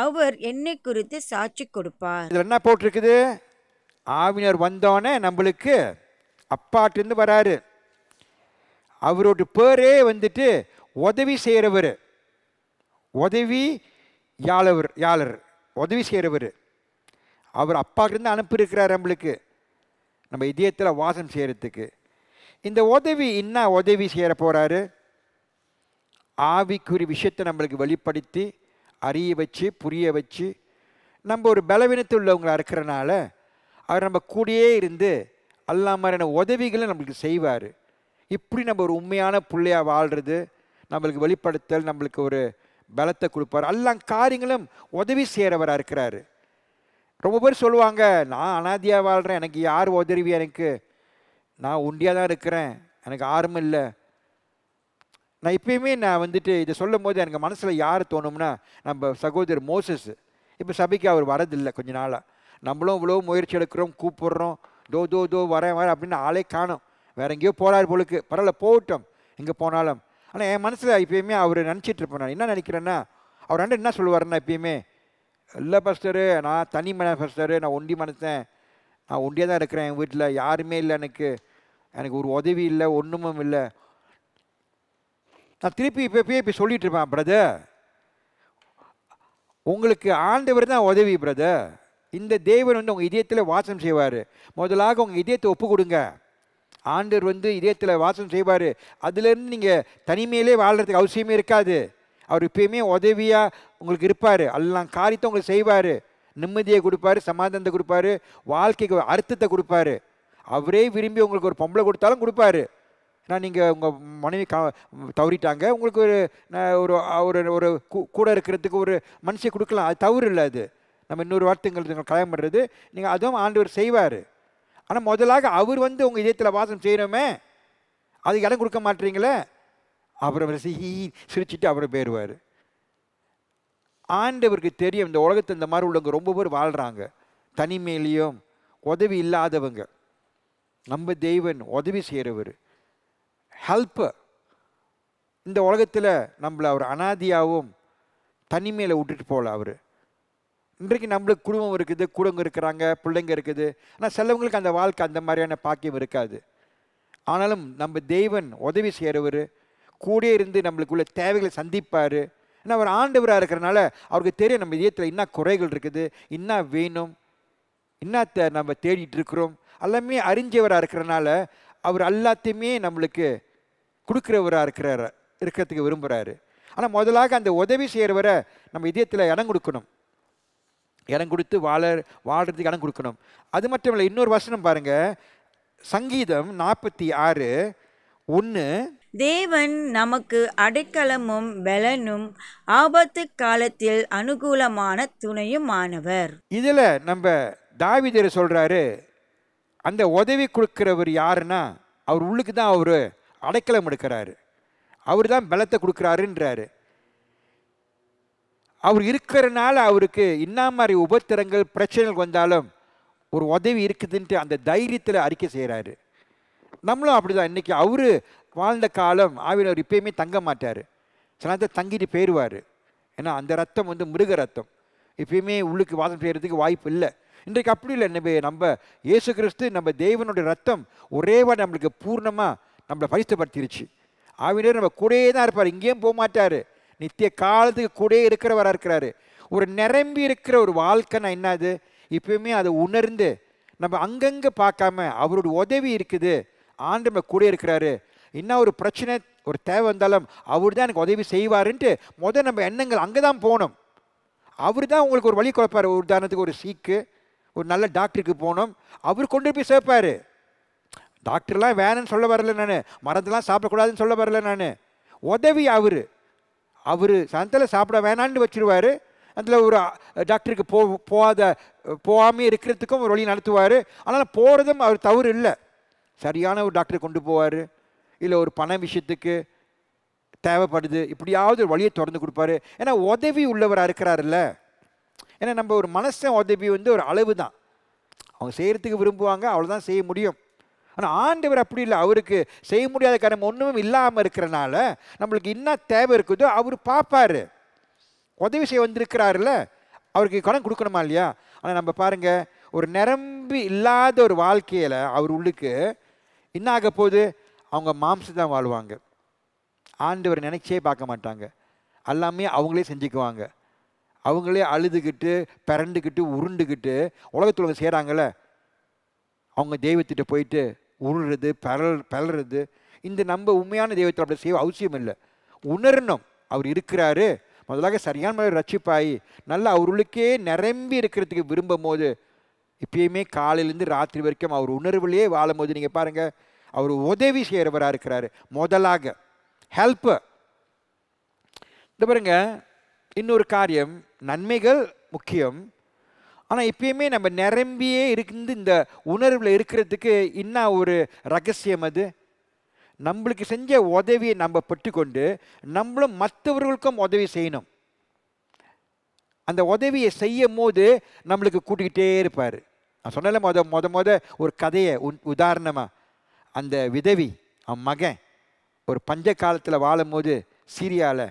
Speaker 1: அவர் என்னை குறித்து சாட்சி கொடுப்பார் இதில் என்ன
Speaker 2: போட்டிருக்குது ஆவினர் வந்தோன்னே நம்மளுக்கு அப்பாட்டிருந்து வராரு அவரோட பேரே வந்துட்டு உதவி செய்கிறவர் உதவி யாழவர் யாழர் உதவி செய்கிறவர் அவர் அப்பாக்கிருந்து அனுப்பியிருக்கிறார் நம்மளுக்கு நம்ம இதயத்தில் வாசம் செய்கிறதுக்கு இந்த உதவி என்ன உதவி செய்கிற போகிறாரு ஆவிக்குரிய விஷயத்தை நம்மளுக்கு வெளிப்படுத்தி அறிய வச்சு புரிய வச்சு நம்ம ஒரு பலவீனத்தில் உள்ளவங்களாக இருக்கிறனால அவர் நம்ம கூடயே இருந்து அல்லாமலான உதவிகளை நம்மளுக்கு செய்வார் இப்படி நம்ம ஒரு உண்மையான பிள்ளையாக வாழ்கிறது நம்மளுக்கு வெளிப்படுத்தல் நம்மளுக்கு ஒரு பலத்தை கொடுப்பார் எல்லாம் காரியங்களும் உதவி செய்கிறவராக இருக்கிறாரு ரொம்ப பேர் சொல்லுவாங்க நான் அனாதியாக வாழ்கிறேன் எனக்கு யார் உதவி எனக்கு நான் உண்டியாக தான் இருக்கிறேன் எனக்கு ஆர்வம் இல்லை நான் இப்பயுமே நான் வந்துட்டு இதை சொல்லும் போது எனக்கு மனசில் யார் தோணும்னா நம்ம சகோதரர் மோசஸ் இப்போ சபைக்கு அவர் வரதில்லை கொஞ்ச நாளாக நம்மளும் இவ்வளோ முயற்சி எடுக்கிறோம் கூப்பிடுறோம் தோ தோ தோ வரேன் வரேன் அப்படின்னு ஆளே காணும் வேறு எங்கேயோ போறாரு போலுக்கு பரவாயில்ல போகட்டும் எங்கே போனாலும் ஆனால் என் மனசில் எப்பயுமே அவர் நினச்சிட்டு இருப்பேன் என்ன நினைக்கிறேன்னா அவர் ரெண்டு என்ன சொல்லுவாருன்னா எப்பயுமே இல்லை பஸ்டரு நான் தனி மன பஸ்டரு நான் ஒண்டி மனசேன் நான் ஒண்டியாக தான் இருக்கிறேன் என் வீட்டில் யாருமே இல்லை எனக்கு எனக்கு ஒரு உதவி இல்லை ஒன்றுமும் இல்லை நான் திருப்பி இப்போ போய் இப்போ சொல்லிகிட்டு இருப்பேன் பிரதர் உங்களுக்கு ஆண்டவர் தான் உதவி பிரதர் இந்த தேவன் வந்து உங்கள் இதயத்தில் வாசம் செய்வார் முதலாக உங்கள் இதயத்தை ஒப்பு கொடுங்க ஆண்டவர் வந்து இதயத்தில் வாசம் செய்வார் அதுலேருந்து நீங்கள் தனிமையிலே வாழ்கிறதுக்கு அவசியமே இருக்காது அவர் எப்பயுமே உதவியாக உங்களுக்கு இருப்பார் எல்லாம் காரியத்தை உங்களுக்கு செய்வார் நிம்மதியை கொடுப்பாரு சமாதானத்தை கொடுப்பாரு வாழ்க்கைக்கு அர்த்தத்தை கொடுப்பாரு அவரே விரும்பி உங்களுக்கு ஒரு பொம்பளை கொடுத்தாலும் கொடுப்பாரு நான் நீங்கள் உங்கள் மனைவி க தவறிட்டாங்க உங்களுக்கு ஒரு ஒரு ஒரு ஒரு கூட இருக்கிறதுக்கு ஒரு மனுஷை கொடுக்கலாம் அது தவறு இல்லை அது நம்ம இன்னொரு வார்த்தைங்களுக்கு கலாயம் பண்ணுறது நீங்கள் அதுவும் ஆண்டவர் செய்வார் ஆனால் முதலாக அவர் வந்து உங்கள் இதயத்தில் வாசம் செய்கிறோமே அதுக்கு இடம் கொடுக்க மாட்டீங்களே அப்புறம் சிஹி சிரிச்சுட்டு அவரை பேருவார் ஆண்டவருக்கு தெரியும் இந்த உலகத்தில் இந்த மாதிரி உள்ளவங்க ரொம்ப பேர் வாழ்கிறாங்க தனிமையிலையும் உதவி இல்லாதவங்க நம்ம தெய்வன் உதவி செய்கிறவர் ஹெல்ப்பு இந்த உலகத்தில் நம்மளை அவர் அனாதியாகவும் தனிமையில் விட்டுட்டு போகல அவர் இன்றைக்கு நம்மளுக்கு குடும்பம் இருக்குது கூடங்க இருக்கிறாங்க பிள்ளைங்க இருக்குது ஆனால் சிலவங்களுக்கு அந்த வாழ்க்கை அந்த மாதிரியான பாக்கியம் இருக்காது ஆனாலும் நம்ம தெய்வன் உதவி செய்கிறவர் கூட இருந்து நம்மளுக்கு உள்ள தேவைகளை சந்திப்பார் ஏன்னா அவர் ஆண்டவராக இருக்கிறனால அவருக்கு தெரியும் நம்ம இதயத்தில் என்ன குறைகள் இருக்குது என்ன வேணும் என்னத்தை நம்ம தேடிட்டு இருக்கிறோம் எல்லாமே அறிஞ்சவராக இருக்கிறனால அவர் எல்லாத்தையுமே நம்மளுக்கு கொடுக்குறவராக இருக்கிறார் இருக்கிறதுக்கு விரும்புகிறாரு ஆனால் முதலாக அந்த உதவி செய்கிறவரை நம்ம இதயத்தில் இடம் கொடுக்கணும் இடம் கொடுத்து வாழ வாழ்கிறதுக்கு இடம் கொடுக்கணும் அது மட்டும் இல்லை இன்னொரு வசனம் பாருங்கள் சங்கீதம் நாற்பத்தி ஆறு ஒன்று
Speaker 1: தேவன் நமக்கு அடைக்கலமும் பலனும் ஆபத்து காலத்தில் அனுகூலமான துணையும் ஆனவர்
Speaker 2: இதில் நம்ம தாவிதர் சொல்கிறாரு அந்த உதவி கொடுக்குறவர் யாருன்னா அவர் உள்ளுக்கு தான் அவர் அடைக்கலம் எடுக்கிறாரு அவர் தான் பலத்தை கொடுக்குறாருன்றாரு அவர் இருக்கிறனால அவருக்கு இன்னா மாதிரி உபத்திரங்கள் பிரச்சனைகள் வந்தாலும் ஒரு உதவி இருக்குதுன்ட்டு அந்த தைரியத்தில் அறிக்கை செய்கிறாரு நம்மளும் அப்படி தான் இன்றைக்கி அவர் வாழ்ந்த காலம் ஆவினர் இப்போயுமே தங்க மாட்டார் சில நேரத்தில் தங்கிட்டு போயிடுவார் ஏன்னா அந்த ரத்தம் வந்து மிருக ரத்தம் இப்போயுமே உள்ளுக்கு வாசம் செய்கிறதுக்கு வாய்ப்பு இல்லை இன்றைக்கு அப்படி இல்லை நம்ம நம்ம இயேசு கிறிஸ்து நம்ம தேவனுடைய ரத்தம் ஒரேவா நம்மளுக்கு பூர்ணமாக நம்மளை பரிசுப்படுத்திருச்சு ஆவினர் நம்ம கூட தான் இருப்பார் இங்கேயும் போக மாட்டார் நித்திய காலத்துக்கு கூட இருக்கிறவராக இருக்கிறாரு ஒரு நிரம்பி இருக்கிற ஒரு வாழ்க்கைனா என்னது இப்பயுமே அதை உணர்ந்து நம்ம அங்கங்கே பார்க்காம அவருடைய உதவி இருக்குது ஆண்டு கூட இருக்கிறாரு என்ன ஒரு பிரச்சனை ஒரு தேவை வந்தாலும் அவர் தான் எனக்கு உதவி செய்வாருன்ட்டு முதல் நம்ம எண்ணங்கள் அங்கே தான் போகணும் அவர் தான் உங்களுக்கு ஒரு வழி குழப்பார் ஒரு உதாரணத்துக்கு ஒரு சீக்கு ஒரு நல்ல டாக்டருக்கு போனோம் அவர் கொண்டு போய் சேர்ப்பார் டாக்டர்லாம் வேணும்னு சொல்ல வரல நான் மரத்தெல்லாம் சாப்பிடக்கூடாதுன்னு சொல்ல வரல நான் உதவி அவர் அவர் சந்தையில் சாப்பிட வேணான்னு வச்சுருவார் அதில் ஒரு டாக்டருக்கு போ போகாத போகாமே இருக்கிறதுக்கும் ஒரு வழி நடத்துவார் ஆனால் போகிறதும் அவர் தவறு இல்லை சரியான ஒரு டாக்டரை கொண்டு போவார் இல்லை ஒரு பண விஷயத்துக்கு தேவைப்படுது இப்படியாவது ஒரு வழியை திறந்து கொடுப்பாரு ஏன்னா உதவி உள்ளவராக இருக்கிறாருல்ல ஏன்னா நம்ம ஒரு மனசன் உதவி வந்து ஒரு அளவு தான் அவங்க செய்கிறதுக்கு விரும்புவாங்க அவ்வளோதான் செய்ய முடியும் ஆனால் ஆண்டவர் அப்படி இல்லை அவருக்கு செய்ய முடியாத காரணம் ஒன்றும் இல்லாமல் இருக்கிறனால நம்மளுக்கு என்ன தேவை இருக்குதோ அவர் பார்ப்பார் உதவி செய்ய வந்திருக்கிறாருல்ல அவருக்கு கடன் கொடுக்கணுமா இல்லையா ஆனால் நம்ம பாருங்கள் ஒரு நிரம்பி இல்லாத ஒரு வாழ்க்கையில் அவர் உள்ளுக்கு என்ன ஆக போகுது அவங்க மாம்சம் தான் வாழ்வாங்க ஆண்டவர் நினைச்சே பார்க்க மாட்டாங்க எல்லாமே அவங்களே செஞ்சுக்குவாங்க அவங்களே அழுதுகிட்டு பிறண்டுக்கிட்டு உருண்டுக்கிட்டு உலகத்தில் செய்கிறாங்கள்ல அவங்க தெய்வத்திட்ட போயிட்டு உருடுறது பரல் பலருது இந்த நம்ம உண்மையான தெய்வத்தில் அப்படி செய்ய அவசியம் இல்லை உணரணும் அவர் இருக்கிறாரு முதலாக சரியான முறையில் ரட்சிப்பாயி நல்லா அவர்களுக்கே நிரம்பி இருக்கிறதுக்கு விரும்பும் போது இப்பயுமே காலையிலேருந்து ராத்திரி வரைக்கும் அவர் உணர்வுலேயே வாழும் போது நீங்கள் பாருங்கள் அவர் உதவி செய்கிறவராக இருக்கிறாரு முதலாக ஹெல்ப்பு இந்த பாருங்க இன்னொரு காரியம் நன்மைகள் முக்கியம் ஆனால் எப்பயுமே நம்ம நிரம்பியே இருந்து இந்த உணர்வில் இருக்கிறதுக்கு என்ன ஒரு ரகசியம் அது நம்மளுக்கு செஞ்ச உதவியை நம்ம பெற்றுக்கொண்டு நம்மளும் மற்றவர்களுக்கும் உதவி செய்யணும் அந்த உதவியை செய்யும் போது நம்மளுக்கு கூட்டிக்கிட்டே இருப்பார் நான் சொன்னல மொதல் மொத மொத ஒரு கதையை உதாரணமாக அந்த விதவி அவன் மகன் ஒரு பஞ்ச காலத்தில் வாழும்போது சீரியாவில்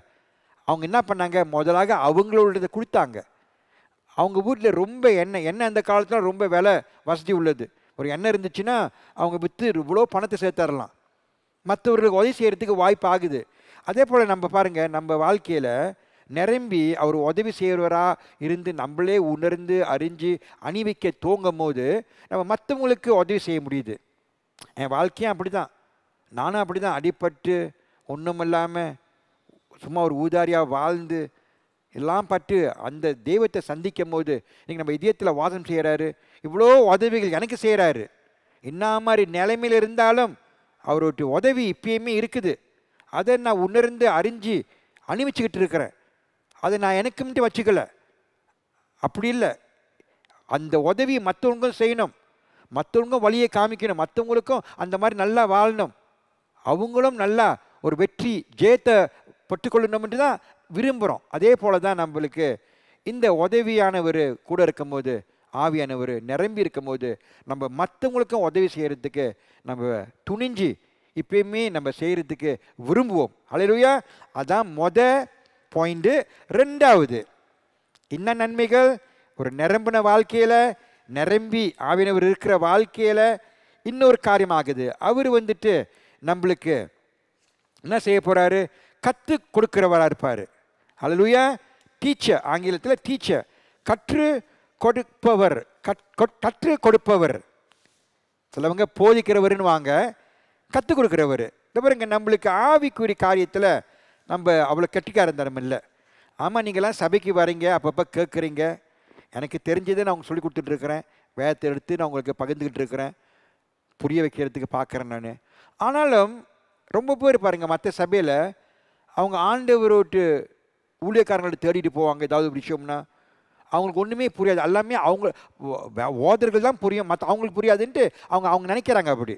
Speaker 2: அவங்க என்ன பண்ணாங்க முதலாக அவங்களோட கொடுத்தாங்க அவங்க வீட்டில் ரொம்ப எண்ணெய் எண்ணெய் அந்த காலத்தில் ரொம்ப விலை வசதி உள்ளது ஒரு எண்ணெய் இருந்துச்சுன்னா அவங்க விற்று இவ்வளோ பணத்தை சேர்த்தரலாம் மற்றவர்களுக்கு உதவி செய்கிறதுக்கு வாய்ப்பு ஆகுது அதே போல் நம்ம பாருங்கள் நம்ம வாழ்க்கையில் நிரம்பி அவர் உதவி செய்கிறவராக இருந்து நம்மளே உணர்ந்து அறிஞ்சு அணிவிக்க தூங்கும் போது நம்ம மற்றவங்களுக்கு உதவி செய்ய முடியுது என் வாழ்க்கையும் அப்படி தான் நானும் அப்படி தான் அடிப்பட்டு ஒன்றும் இல்லாமல் சும்மா ஒரு ஊதாரியாக வாழ்ந்து எல்லாம் பார்த்து அந்த தெய்வத்தை சந்திக்கும் போது நீங்கள் நம்ம இதயத்தில் வாதம் செய்கிறாரு இவ்வளோ உதவிகள் எனக்கு செய்கிறாரு என்ன மாதிரி நிலைமையில் இருந்தாலும் அவருடைய உதவி இப்பயுமே இருக்குது அதை நான் உணர்ந்து அறிஞ்சு அணிவிச்சுக்கிட்டு இருக்கிறேன் அதை நான் எனக்கு மட்டும் வச்சுக்கல அப்படி இல்லை அந்த உதவி மற்றவங்களும் செய்யணும் மற்றவங்களும் வழியை காமிக்கணும் மற்றவங்களுக்கும் அந்த மாதிரி நல்லா வாழணும் அவங்களும் நல்லா ஒரு வெற்றி ஜெயத்தை பெற்றுக்கொள்ளணும் தான் விரும்புகிறோம் அதே போல் தான் நம்மளுக்கு இந்த உதவியானவர் கூட இருக்கும்போது ஆவியானவர் நிரம்பி இருக்கும்போது நம்ம மற்றவங்களுக்கும் உதவி செய்கிறதுக்கு நம்ம துணிஞ்சு இப்பயுமே நம்ம செய்கிறதுக்கு விரும்புவோம் அலையிலுயா அதான் மொத பாயிண்ட்டு ரெண்டாவது என்ன நன்மைகள் ஒரு நிரம்பின வாழ்க்கையில் நிரம்பி ஆவினவர் இருக்கிற வாழ்க்கையில் இன்னொரு காரியமாகுது அவர் வந்துட்டு நம்மளுக்கு என்ன செய்ய போகிறாரு கற்றுக் கொடுக்குறவராக இருப்பார் அலலுயா டீச்சர் ஆங்கிலத்தில் டீச்சர் கற்று கொடுப்பவர் கற்று கொடுப்பவர் சிலவங்க போதிக்கிறவர்னு வாங்க கற்றுக் கொடுக்குறவர் இந்த பாருங்க நம்மளுக்கு ஆவிக்குரிய காரியத்தில் நம்ம அவ்வளோ கெட்டிக்காரன் தரம் இல்லை ஆமாம் நீங்களாம் சபைக்கு வரீங்க அப்பப்போ கேட்குறீங்க எனக்கு தெரிஞ்சதை நான் உங்களுக்கு சொல்லி கொடுத்துட்ருக்குறேன் வேத்தை எடுத்து நான் உங்களுக்கு பகிர்ந்துக்கிட்டு இருக்கிறேன் புரிய வைக்கிறதுக்கு பார்க்குறேன் நான் ஆனாலும் ரொம்ப பேர் பாருங்கள் மற்ற சபையில் அவங்க ஆண்டவரோட்டு ஊழியக்காரங்களை தேடிட்டு போவாங்க ஏதாவது விஷயம்னா அவங்களுக்கு ஒன்றுமே புரியாது எல்லாமே அவங்க ஓதர்கள் தான் புரியும் மற்ற அவங்களுக்கு புரியாதுன்ட்டு அவங்க அவங்க நினைக்கிறாங்க அப்படி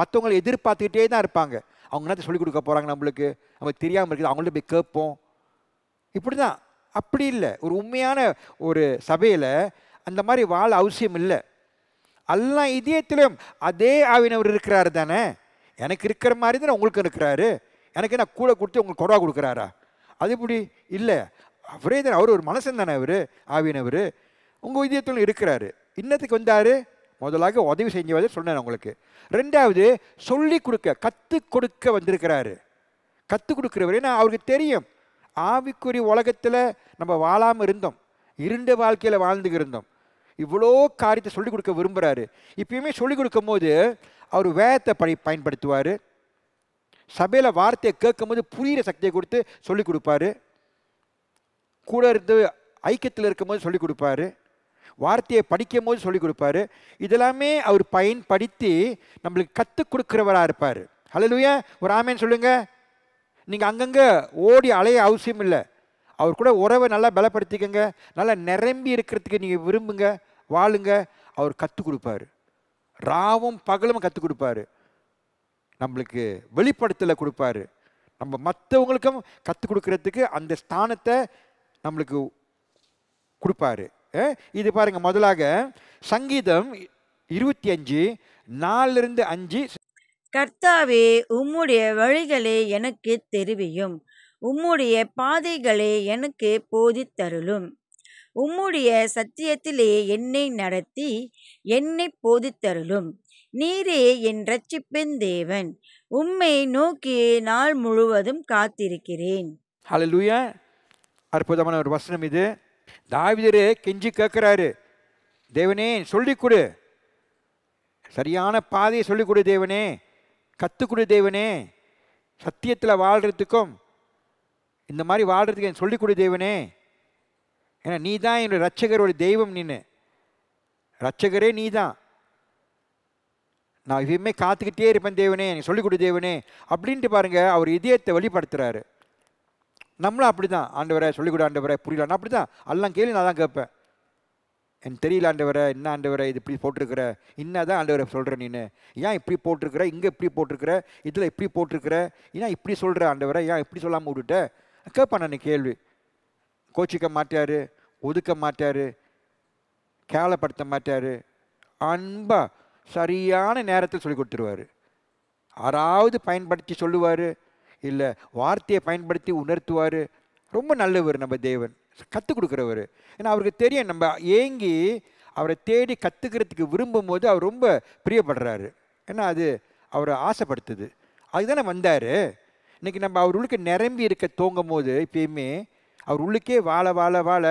Speaker 2: மற்றவங்களை எதிர்பார்த்துக்கிட்டே தான் இருப்பாங்க அவங்க என்னத்தை சொல்லிக் கொடுக்க போகிறாங்க நம்மளுக்கு நம்ம தெரியாமல் இருக்குது அவங்கள்ட்ட போய் கேட்போம் இப்படி தான் அப்படி இல்லை ஒரு உண்மையான ஒரு சபையில் அந்த மாதிரி வாழ அவசியம் இல்லை எல்லாம் இதயத்திலும் அதே ஆவினவர் இருக்கிறாரு தானே எனக்கு இருக்கிற மாதிரி தானே உங்களுக்கு இருக்கிறாரு எனக்கு என்ன கூட கொடுத்து உங்களுக்கு குறவா கொடுக்குறாரா அது இப்படி இல்லை அவரே தானே அவர் ஒரு மனசன் தானே அவர் ஆவியினவர் உங்கள் இதயத்தில் இருக்கிறாரு இன்னத்துக்கு வந்தார் முதலாக உதவி செஞ்சவாத சொன்னார் உங்களுக்கு ரெண்டாவது சொல்லி கொடுக்க கற்றுக் கொடுக்க வந்திருக்கிறாரு கற்றுக் கொடுக்குறவர் ஏன்னா அவருக்கு தெரியும் ஆவிக்குரிய உலகத்தில் நம்ம வாழாமல் இருந்தோம் இருண்ட வாழ்க்கையில் வாழ்ந்து இருந்தோம் இவ்வளோ காரியத்தை சொல்லிக் கொடுக்க விரும்புகிறாரு இப்பயுமே சொல்லிக் கொடுக்கும் போது அவர் வேதத்தை படி பயன்படுத்துவார் சபையில் வார்த்தையை கேட்கும்போது புரிகிற சக்தியை கொடுத்து சொல்லிக் கொடுப்பாரு கூட இருந்து ஐக்கியத்தில் இருக்கும்போது சொல்லிக் கொடுப்பாரு வார்த்தையை படிக்கும் போது சொல்லிக் கொடுப்பாரு இதெல்லாமே அவர் பயன்படுத்தி நம்மளுக்கு கற்றுக் கொடுக்குறவராக இருப்பார் ஹலலுயா ஒரு ஆமேன்னு சொல்லுங்கள் நீங்கள் அங்கங்கே ஓடி அலைய அவசியம் இல்லை அவர் கூட உறவை நல்லா பலப்படுத்திக்கங்க நல்லா நிரம்பி இருக்கிறதுக்கு நீங்கள் விரும்புங்க வாழுங்க அவர் கற்றுக் கொடுப்பாரு ராவும் பகலும் கற்றுக் கொடுப்பாரு நம்மளுக்கு வெளிப்படுத்தலை கொடுப்பாரு நம்ம மற்றவங்களுக்கும் கற்றுக் கொடுக்கறதுக்கு அந்த ஸ்தானத்தை நம்மளுக்கு கொடுப்பாரு இது பாருங்கள் முதலாக
Speaker 1: சங்கீதம் இருபத்தி அஞ்சு நாலிருந்து அஞ்சு கர்த்தாவே உம்முடைய வழிகளே எனக்கு தெரிவியும் உம்முடைய பாதைகளே எனக்கு போதித்தருளும் உம்முடைய சத்தியத்திலே என்னை நடத்தி என்னை போதித்தருளும் நீரே என் ரட்சிப்பின் தேவன் உம்மை நோக்கி நாள் முழுவதும் காத்திருக்கிறேன் ஹலலூயா
Speaker 2: அற்புதமான ஒரு வசனம் இது தாவிதரே கெஞ்சி கேட்குறாரு தேவனே சொல்லிக் கொடு சரியான பாதையை சொல்லிக் கொடு தேவனே கற்றுக் கொடு தேவனே சத்தியத்தில் வாழ்கிறதுக்கும் இந்த மாதிரி வாழ்கிறதுக்கு எனக்கு சொல்லிக் கொடு தேவனே ஏன்னா நீ தான் என்னுடைய ரட்சகரோட தெய்வம் நின்று ரட்சகரே நீ தான் நான் எப்பயுமே காத்துக்கிட்டே இருப்பேன் தேவனே எனக்கு சொல்லிக் கொடு தேவனே அப்படின்ட்டு பாருங்கள் அவர் இதயத்தை வெளிப்படுத்துகிறாரு நம்மளும் அப்படி தான் ஆண்டவரை சொல்லிக் கொடு ஆண்டவரை நான் அப்படி தான் எல்லாம் கேள்வி நான் தான் கேட்பேன் எனக்கு தெரியல ஆண்டவரை என்ன ஆண்டவரை இது இப்படி போட்டிருக்கிற என்ன தான் ஆண்டவரை சொல்கிற நீ ஏன் இப்படி போட்டிருக்கிற இங்கே இப்படி போட்டிருக்கிற இதில் இப்படி போட்டிருக்கிற ஏன் இப்படி சொல்கிற ஆண்டவரை ஏன் இப்படி சொல்லாமல் விட்டுட்டேன் கேட்பேன் நான் கேள்வி கோச்சிக்க மாட்டார் ஒதுக்க மாட்டார் கேவலப்படுத்த மாட்டார் அன்பாக சரியான நேரத்தில் சொல்லி கொடுத்துருவார் ஆறாவது பயன்படுத்தி சொல்லுவார் இல்லை வார்த்தையை பயன்படுத்தி உணர்த்துவார் ரொம்ப நல்லவர் நம்ம தேவன் கற்றுக் கொடுக்குறவர் ஏன்னா அவருக்கு தெரியும் நம்ம ஏங்கி அவரை தேடி கற்றுக்கிறதுக்கு விரும்பும் போது அவர் ரொம்ப பிரியப்படுறாரு ஏன்னா அது அவரை ஆசைப்படுத்துது அதுதானே வந்தார் இன்றைக்கி நம்ம அவர் உள்ளுக்கு நிரம்பி இருக்க தோங்கும் போது எப்பயுமே அவர் உள்ளுக்கே வாழ வாழ வாழ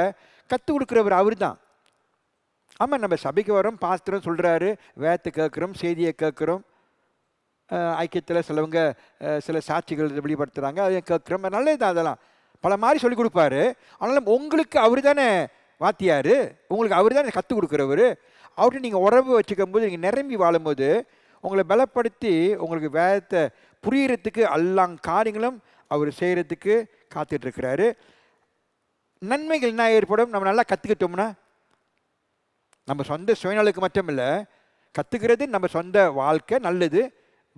Speaker 2: கற்றுக் கொடுக்குறவர் அவர் தான் ஆமாம் நம்ம சபைக்கு வரோம் பாஸ்தரும் சொல்கிறாரு வேத்தை கேட்குறோம் செய்தியை கேட்குறோம் ஐக்கியத்தில் சிலவங்க சில சாட்சிகள் வெளிப்படுத்துகிறாங்க அதையும் கேட்குறோம் தான் அதெல்லாம் பல மாதிரி சொல்லிக் கொடுப்பாரு ஆனாலும் உங்களுக்கு அவர் தானே வாத்தியார் உங்களுக்கு அவர் தானே கற்றுக் கொடுக்குறவர் அவர்கிட்ட நீங்கள் உறவு வச்சுக்கும் போது நீங்கள் நிரம்பி வாழும்போது உங்களை பலப்படுத்தி உங்களுக்கு வேதத்தை புரிகிறதுக்கு எல்லா காரியங்களும் அவர் செய்கிறதுக்கு காத்துட்ருக்கிறாரு நன்மைகள் என்ன ஏற்படும் நம்ம நல்லா கற்றுக்கிட்டோம்னா நம்ம சொந்த சுயநலுக்கு இல்லை கற்றுக்கிறது நம்ம சொந்த வாழ்க்கை நல்லது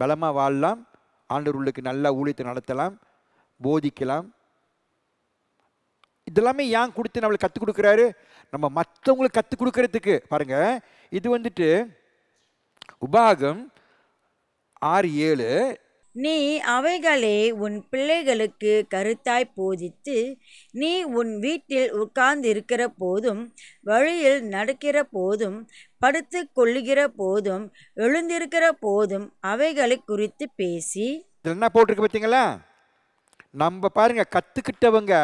Speaker 2: பலமாக வாழலாம் உள்ளுக்கு நல்லா ஊழியத்தை நடத்தலாம் போதிக்கலாம் இதெல்லாமே ஏன் கொடுத்து நம்மளுக்கு கற்றுக் கொடுக்குறாரு நம்ம மற்றவங்களுக்கு கற்றுக் கொடுக்கறதுக்கு பாருங்க இது வந்துட்டு உபாகம் ஆறு ஏழு
Speaker 1: நீ அவைகளே உன் பிள்ளைகளுக்கு கருத்தாய் போதித்து நீ உன் வீட்டில் உட்கார்ந்திருக்கிற போதும் வழியில் நடக்கிற போதும் படுத்து கொள்ளுகிற போதும் எழுந்திருக்கிற போதும் அவைகளை குறித்து பேசி
Speaker 2: என்ன போட்டிருக்கு பார்த்தீங்களா நம்ம பாருங்க கற்றுக்கிட்டவங்க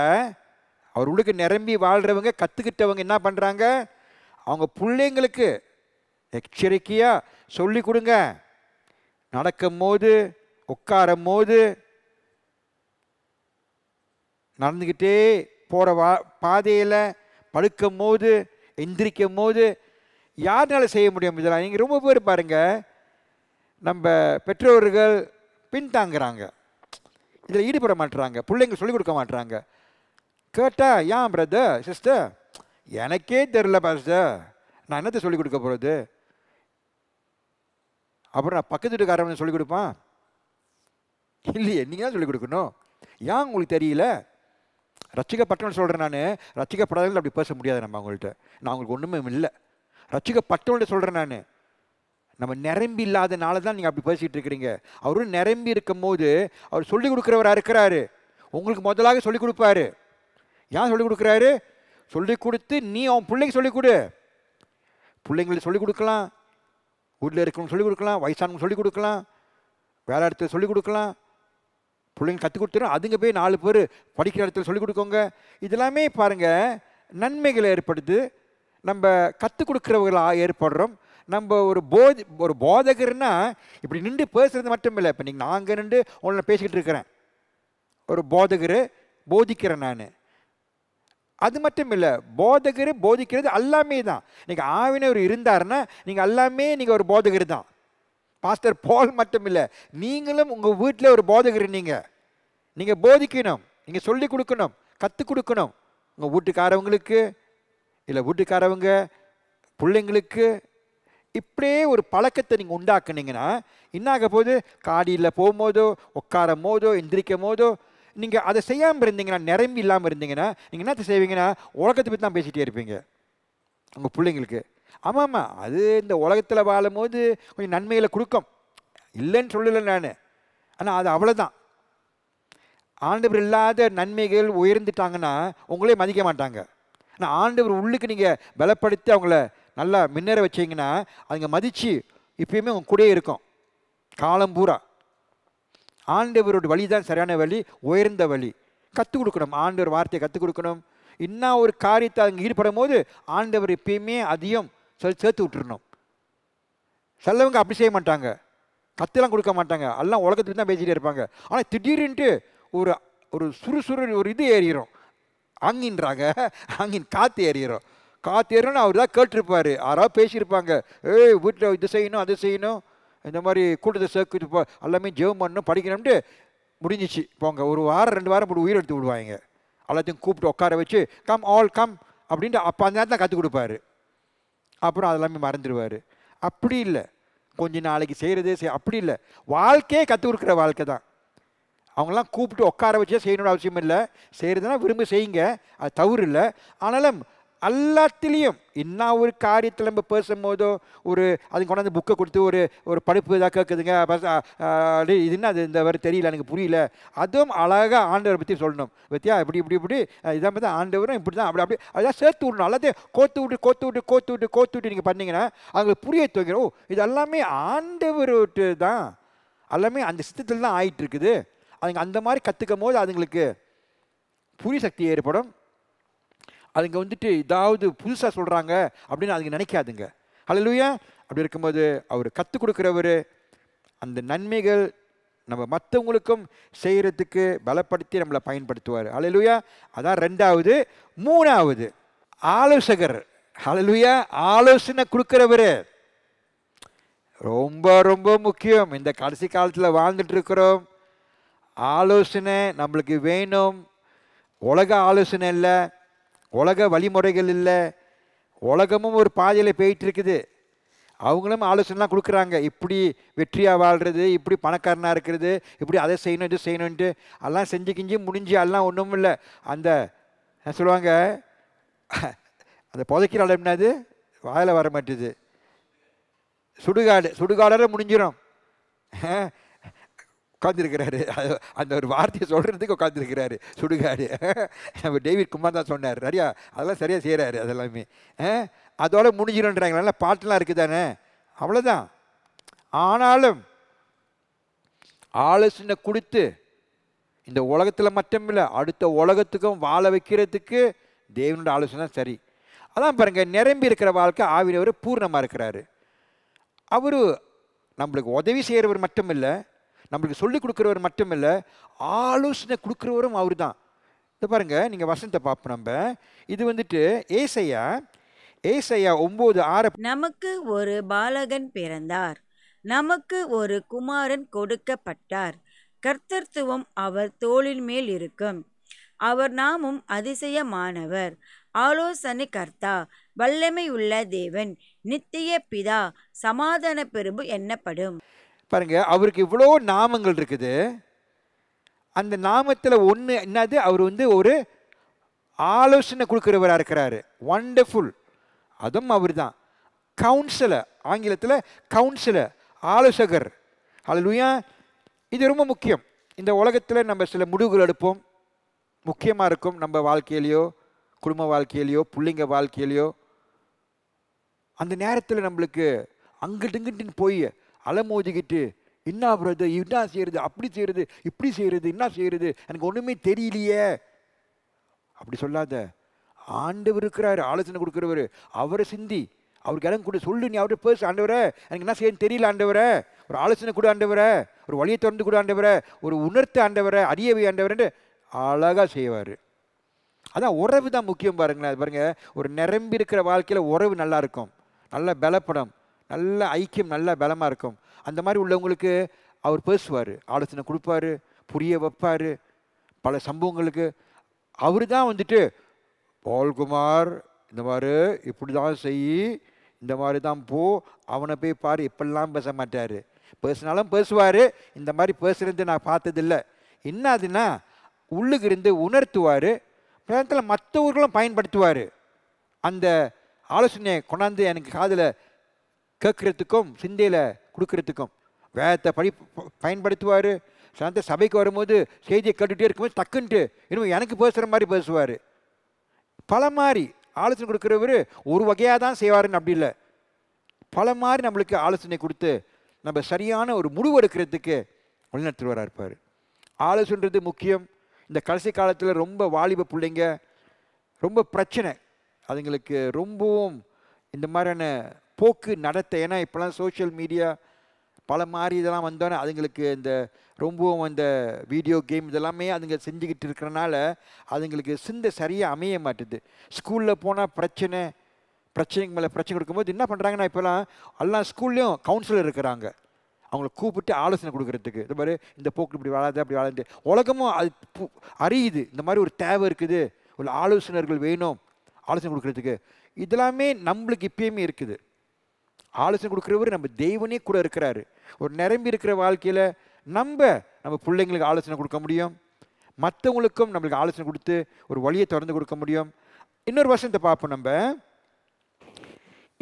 Speaker 2: அவர்களுக்கு நிரம்பி வாழ்கிறவங்க கற்றுக்கிட்டவங்க என்ன பண்ணுறாங்க அவங்க பிள்ளைங்களுக்கு எச்சரிக்கையாக சொல்லி கொடுங்க நடக்கும்போது உட்காரும் போது நடந்துக்கிட்டே போகிற வா பாதையில் படுக்கும் போது எந்திரிக்கும் போது யாருனால செய்ய முடியும் இதெல்லாம் நீங்கள் ரொம்ப பேர் பாருங்கள் நம்ம பெற்றோர்கள் பின்தாங்கிறாங்க இதில் ஈடுபட மாட்டுறாங்க பிள்ளைங்க சொல்லிக் கொடுக்க மாட்டுறாங்க கேட்டால் ஏன் பிரதர் சிஸ்டர் எனக்கே தெரில பாஸ்டர் நான் என்னத்தை சொல்லிக் கொடுக்க போகிறது அப்புறம் நான் பக்கத்து வீட்டுக்காரன் சொல்லிக் கொடுப்பான் இல்லையே நீங்கள் தான் சொல்லிக் கொடுக்கணும் ஏன் உங்களுக்கு தெரியல ரசிக்கப்பட்டவன் சொல்கிறேன் நான் ரசிக்கப்படாதவர்கள் அப்படி பேச முடியாது நம்ம அவங்கள்ட்ட நான் அவங்களுக்கு ஒன்றுமே இல்லை ரசிக்கப்பட்டவன்ட்டு சொல்கிறேன் நான் நம்ம நிரம்பி இல்லாதனால தான் நீங்கள் அப்படி பேசிகிட்டு இருக்கிறீங்க அவரும் நிரம்பி இருக்கும் போது அவர் சொல்லிக் கொடுக்குறவராக இருக்கிறாரு உங்களுக்கு முதலாக சொல்லிக் கொடுப்பாரு ஏன் சொல்லிக் கொடுக்குறாரு சொல்லிக் கொடுத்து நீ அவன் பிள்ளைக்கு சொல்லிக் கொடு பிள்ளைங்களுக்கு சொல்லிக் கொடுக்கலாம் வீட்டில் இருக்கிறவங்க சொல்லிக் கொடுக்கலாம் வயசானவங்க சொல்லிக் கொடுக்கலாம் வேலை இடத்துல சொல்லிக் கொடுக்கலாம் பிள்ளைங்க கற்றுக் கொடுத்துரும் அதுங்க போய் நாலு பேர் படிக்கிற இடத்துல சொல்லிக் கொடுக்கோங்க இதெல்லாமே பாருங்கள் நன்மைகளை ஏற்படுது நம்ம கற்றுக் கொடுக்குறவர்களாக ஏற்படுறோம் நம்ம ஒரு போதி ஒரு போதகர்னா இப்படி நின்று பேசுகிறது மட்டும் இல்லை இப்போ நீங்கள் நாங்கள் நின்று உங்களை பேசிக்கிட்டு இருக்கிறேன் ஒரு போதகர் போதிக்கிறேன் நான் அது மட்டும் இல்லை போதகர் போதிக்கிறது எல்லாமே தான் நீங்கள் ஆவினவர் இருந்தாருன்னா நீங்கள் எல்லாமே நீங்கள் ஒரு போதகர் தான் பாஸ்டர் போல் மட்டும் இல்லை நீங்களும் உங்கள் வீட்டில் ஒரு போதகர் நீங்கள் நீங்கள் போதிக்கணும் நீங்கள் சொல்லி கொடுக்கணும் கற்றுக் கொடுக்கணும் உங்கள் வீட்டுக்காரவங்களுக்கு இல்லை வீட்டுக்காரவங்க பிள்ளைங்களுக்கு இப்படியே ஒரு பழக்கத்தை நீங்கள் உண்டாக்குனீங்கன்னா என்னாக போது காடியில் போகும்போதோ உட்காரும் போதோ எந்திரிக்கும் போதோ நீங்கள் அதை செய்யாமல் இருந்தீங்கன்னா நிரம்பி இல்லாமல் இருந்தீங்கன்னா நீங்கள் என்னத்தை செய்வீங்கன்னா உலகத்தை பற்றி தான் பேசிகிட்டே இருப்பீங்க உங்கள் பிள்ளைங்களுக்கு ஆமாம் ஆமாம் அது இந்த உலகத்தில் வாழும்போது கொஞ்சம் நன்மைகளை கொடுக்கும் இல்லைன்னு சொல்லலை நான் ஆனால் அது அவ்வளோதான் ஆண்டவர் இல்லாத நன்மைகள் உயர்ந்துட்டாங்கன்னா உங்களே மதிக்க மாட்டாங்க ஆனால் ஆண்டவர் உள்ளுக்கு நீங்கள் பலப்படுத்தி அவங்கள நல்லா மின்னற வச்சிங்கன்னா அதுங்க மதித்து இப்பயுமே உங்கள் கூடயே இருக்கும் காலம் பூரா ஆண்டவரோட வழி தான் சரியான வழி உயர்ந்த வழி கற்றுக் கொடுக்கணும் ஆண்டவர் வார்த்தையை கற்றுக் கொடுக்கணும் இன்னும் ஒரு காரியத்தை அங்கே ஈடுபடும் போது ஆண்டவர் எப்பயுமே அதிகம் சொல்லி சேர்த்து விட்டுருணும் செல்லவங்க அப்படி செய்ய மாட்டாங்க கத்தெல்லாம் கொடுக்க மாட்டாங்க எல்லாம் உலகத்துக்கு தான் பேசிகிட்டே இருப்பாங்க ஆனால் திடீர்னுட்டு ஒரு ஒரு சுறுசுறு ஒரு இது ஏறிடும் ஆங்கின்றாங்க ஆங்கின் காற்று ஏறிடும் காற்று ஏறணும்னு அவர் தான் கேட்டிருப்பார் யாராவது பேசியிருப்பாங்க ஏய் வீட்டில் இது செய்யணும் அது செய்யணும் இந்த மாதிரி கூட்டத்தை சேர்க்கு எல்லாமே ஜெபம் பண்ணணும் படிக்கணும்ட்டு முடிஞ்சிச்சு போங்க ஒரு வாரம் ரெண்டு வாரம் போட்டு உயிர் எடுத்து விடுவாங்க எல்லாத்தையும் கூப்பிட்டு உட்கார வச்சு கம் ஆல் கம் அப்படின்ட்டு அப்போ அந்த நேரத்தில் கற்றுக் கொடுப்பாரு அப்புறம் அதெல்லாமே மறந்துடுவார் அப்படி இல்லை கொஞ்ச நாளைக்கு செய்கிறதே செய் அப்படி இல்லை வாழ்க்கையே கற்றுக் கொடுக்குற வாழ்க்கை தான் அவங்களாம் கூப்பிட்டு உட்கார வச்சே செய்யணும்னு அவசியம் இல்லை செய்கிறதுனா விரும்பி செய்யுங்க அது தவறு இல்லை ஆனாலும் எல்லாத்துலேயும் என்ன ஒரு காரியத்தில் நம்ம பேசும்போதோ ஒரு அது கொண்டாந்து புக்கை கொடுத்து ஒரு ஒரு படிப்பு இதாக கேட்குதுங்க இது என்ன அது இந்த வரை தெரியல எனக்கு புரியல அதுவும் அழகாக ஆண்டவரை பற்றி சொல்லணும் பற்றியா இப்படி இப்படி இப்படி இதை பார்த்து ஆண்டவரும் இப்படி தான் அப்படி அப்படி அதான் சேர்த்து விடணும் எல்லாத்தையும் கோத்து விட்டு கோத்து விட்டு கோத்து விட்டு கோத்து விட்டு நீங்கள் பண்ணிங்கன்னா அவங்களுக்கு புரிய துவங்கிறோம் ஓ இது எல்லாமே ஆண்டவர் தான் எல்லாமே அந்த சித்தத்தில் தான் ஆகிட்டு இருக்குது அதுங்க அந்த மாதிரி கற்றுக்கும் போது அதுங்களுக்கு புரிய சக்தி ஏற்படும் அதுங்க வந்துட்டு ஏதாவது புதுசாக சொல்கிறாங்க அப்படின்னு அதுங்க நினைக்காதுங்க அலலுயா அப்படி இருக்கும்போது அவர் கற்றுக் கொடுக்குறவர் அந்த நன்மைகள் நம்ம மற்றவங்களுக்கும் செய்கிறதுக்கு பலப்படுத்தி நம்மளை பயன்படுத்துவார் அலலுயா அதான் ரெண்டாவது மூணாவது ஆலோசகர் அழலுயா ஆலோசனை கொடுக்குறவர் ரொம்ப ரொம்ப முக்கியம் இந்த கடைசி காலத்தில் வாழ்ந்துட்டுருக்கிறோம் ஆலோசனை நம்மளுக்கு வேணும் உலக ஆலோசனை இல்லை உலக வழிமுறைகள் இல்லை உலகமும் ஒரு பாதையில் போயிட்டுருக்குது அவங்களும் ஆலோசனைலாம் கொடுக்குறாங்க இப்படி வெற்றியாக வாழ்கிறது இப்படி பணக்காரனாக இருக்கிறது இப்படி அதை செய்யணும் இது செய்யணுன்ட்டு எல்லாம் செஞ்சு கிஞ்சி முடிஞ்சு எல்லாம் ஒன்றும் இல்லை அந்த சொல்லுவாங்க அந்த புதைக்கிற அளவு என்னது வாயில் வர மாட்டேது சுடுகாடு சுடுகாடரை முடிஞ்சிடும் உட்காந்துருக்கிறாரு அந்த ஒரு வார்த்தையை சொல்கிறதுக்கு உட்காந்துருக்கிறாரு சுடுகாடு நம்ம டேவிட் குமார் தான் சொன்னார் நிறையா அதெல்லாம் சரியாக செய்கிறாரு அதெல்லாமே அதோட முடிஞ்சிடும்ன்றாங்க நல்லா பாட்டெலாம் இருக்குது தானே அவ்வளோதான் ஆனாலும் ஆலோசனை கொடுத்து இந்த உலகத்தில் மட்டுமில்லை அடுத்த உலகத்துக்கும் வாழ வைக்கிறதுக்கு தேவனோட ஆலோசனை சரி அதான் பாருங்கள் நிரம்பி இருக்கிற வாழ்க்கை ஆவினவர் பூர்ணமாக இருக்கிறாரு அவர் நம்மளுக்கு உதவி செய்கிறவர் மட்டும் இல்லை நம்மளுக்கு சொல்லிக் கொடுக்குறவர் மட்டும் இல்லை ஆலோசனை கொடுக்குறவரும் அவர் தான் இதை பாருங்கள் நீங்கள் வசனத்தை
Speaker 1: பார்ப்போம் நம்ம இது வந்துட்டு ஏசையா ஏசையா ஒம்பது ஆறு நமக்கு ஒரு பாலகன் பிறந்தார் நமக்கு ஒரு குமாரன் கொடுக்கப்பட்டார் கர்த்தத்துவம் அவர் தோளின் மேல் இருக்கும் அவர் நாமும் அதிசயமானவர் ஆலோசனை கர்த்தா வல்லமை உள்ள தேவன் நித்திய பிதா சமாதான பெரும்பு என்னப்படும்
Speaker 2: பாருங்கள் அவருக்கு இவ்வளோ நாமங்கள் இருக்குது அந்த நாமத்தில் ஒன்று என்னது அவர் வந்து ஒரு ஆலோசனை கொடுக்குறவராக இருக்கிறாரு ஒண்டர்ஃபுல் அதுவும் அவர் தான் கவுன்சிலர் ஆங்கிலத்தில் கவுன்சிலர் ஆலோசகர் அலுவயா இது ரொம்ப முக்கியம் இந்த உலகத்தில் நம்ம சில முடிவுகள் எடுப்போம் முக்கியமாக இருக்கும் நம்ம வாழ்க்கையிலையோ குடும்ப வாழ்க்கையிலையோ பிள்ளைங்க வாழ்க்கையிலையோ அந்த நேரத்தில் நம்மளுக்கு அங்கிட்டு இங்கிட்டுன்னு போய் அலமோதிக்கிட்டு என்ன ஆகுறது என்ன செய்கிறது அப்படி செய்கிறது இப்படி செய்கிறது என்ன செய்கிறது எனக்கு ஒன்றுமே தெரியலையே அப்படி சொல்லாத ஆண்டவர் இருக்கிறாரு ஆலோசனை கொடுக்குறவர் அவரை சிந்தி அவருக்கு இடம் கொடு சொல்லு நீ அவர்கிட்ட பேசு ஆண்டவரை எனக்கு என்ன செய்யணும் தெரியல ஆண்டவரை ஒரு ஆலோசனை கொடு ஆண்டவரை ஒரு வழியை திறந்து கொடு ஆண்டவரை ஒரு உணர்த்த ஆண்டவரை அறியவை ஆண்டவரேன்னு அழகாக செய்வார் அதான் உறவு தான் முக்கியம் பாருங்களேன் அது பாருங்கள் ஒரு நிரம்பி இருக்கிற வாழ்க்கையில் உறவு நல்லா இருக்கும் நல்ல பலப்படம் நல்ல ஐக்கியம் நல்ல பலமாக இருக்கும் அந்த மாதிரி உள்ளவங்களுக்கு அவர் பேசுவார் ஆலோசனை கொடுப்பார் புரிய வைப்பார் பல சம்பவங்களுக்கு அவர் தான் வந்துட்டு பால்குமார் இந்த மாதிரி இப்படி தான் செய் இந்த மாதிரி தான் போ அவனை போய் பாரு இப்படிலாம் பேச மாட்டார் பேசினாலும் பேசுவார் இந்த மாதிரி பேசுகிறது நான் பார்த்ததில்ல என்ன அதுன்னா உள்ளுக்கு இருந்து உணர்த்துவார் நேரத்தில் மற்றவர்களும் பயன்படுத்துவார் அந்த ஆலோசனையை கொண்டாந்து எனக்கு காதில் கேட்குறதுக்கும் சிந்தையில் கொடுக்கறதுக்கும் வேதத்தை படி பயன்படுத்துவார் சார்ந்த சபைக்கு வரும்போது செய்தியை கேட்டுகிட்டே இருக்கும்போது டக்குன்ட்டு இன்னும் எனக்கு பேசுகிற மாதிரி பேசுவார் பல மாதிரி ஆலோசனை கொடுக்குறவர் ஒரு வகையாக தான் செய்வாருன்னு அப்படி இல்லை பல மாதிரி நம்மளுக்கு ஆலோசனை கொடுத்து நம்ம சரியான ஒரு எடுக்கிறதுக்கு வழிநடத்துவராக இருப்பார் ஆலோசனைன்றது முக்கியம் இந்த கடைசி காலத்தில் ரொம்ப வாலிப பிள்ளைங்க ரொம்ப பிரச்சனை அதுங்களுக்கு ரொம்பவும் இந்த மாதிரியான போக்கு நடத்தை ஏன்னா இப்போலாம் சோஷியல் மீடியா பல மாதிரி இதெல்லாம் வந்தோன்னே அதுங்களுக்கு இந்த ரொம்பவும் அந்த வீடியோ கேம் இதெல்லாமே அதுங்க செஞ்சுக்கிட்டு இருக்கிறனால அதுங்களுக்கு சிந்தை சரியாக அமைய மாட்டுது ஸ்கூலில் போனால் பிரச்சனை பிரச்சனைக்கு மேலே பிரச்சனை கொடுக்கும்போது என்ன பண்ணுறாங்கன்னா இப்போலாம் எல்லாம் ஸ்கூல்லேயும் கவுன்சிலர் இருக்கிறாங்க அவங்கள கூப்பிட்டு ஆலோசனை கொடுக்குறதுக்கு இது மாதிரி இந்த போக்கு இப்படி வளருது அப்படி வளருது உலகமும் அது அறியுது இந்த மாதிரி ஒரு தேவை இருக்குது ஒரு ஆலோசனர்கள் வேணும் ஆலோசனை கொடுக்குறதுக்கு இதெல்லாமே நம்மளுக்கு இப்பயுமே இருக்குது ஆலோசனை கொடுக்குறவர் நம்ம தெய்வனே கூட இருக்கிறாரு ஒரு நிரம்பி இருக்கிற வாழ்க்கையில் நம்ம நம்ம பிள்ளைங்களுக்கு ஆலோசனை கொடுக்க முடியும் மற்றவங்களுக்கும் நம்மளுக்கு ஆலோசனை கொடுத்து ஒரு வழியை திறந்து கொடுக்க முடியும் இன்னொரு வருஷத்தை பார்ப்போம் நம்ம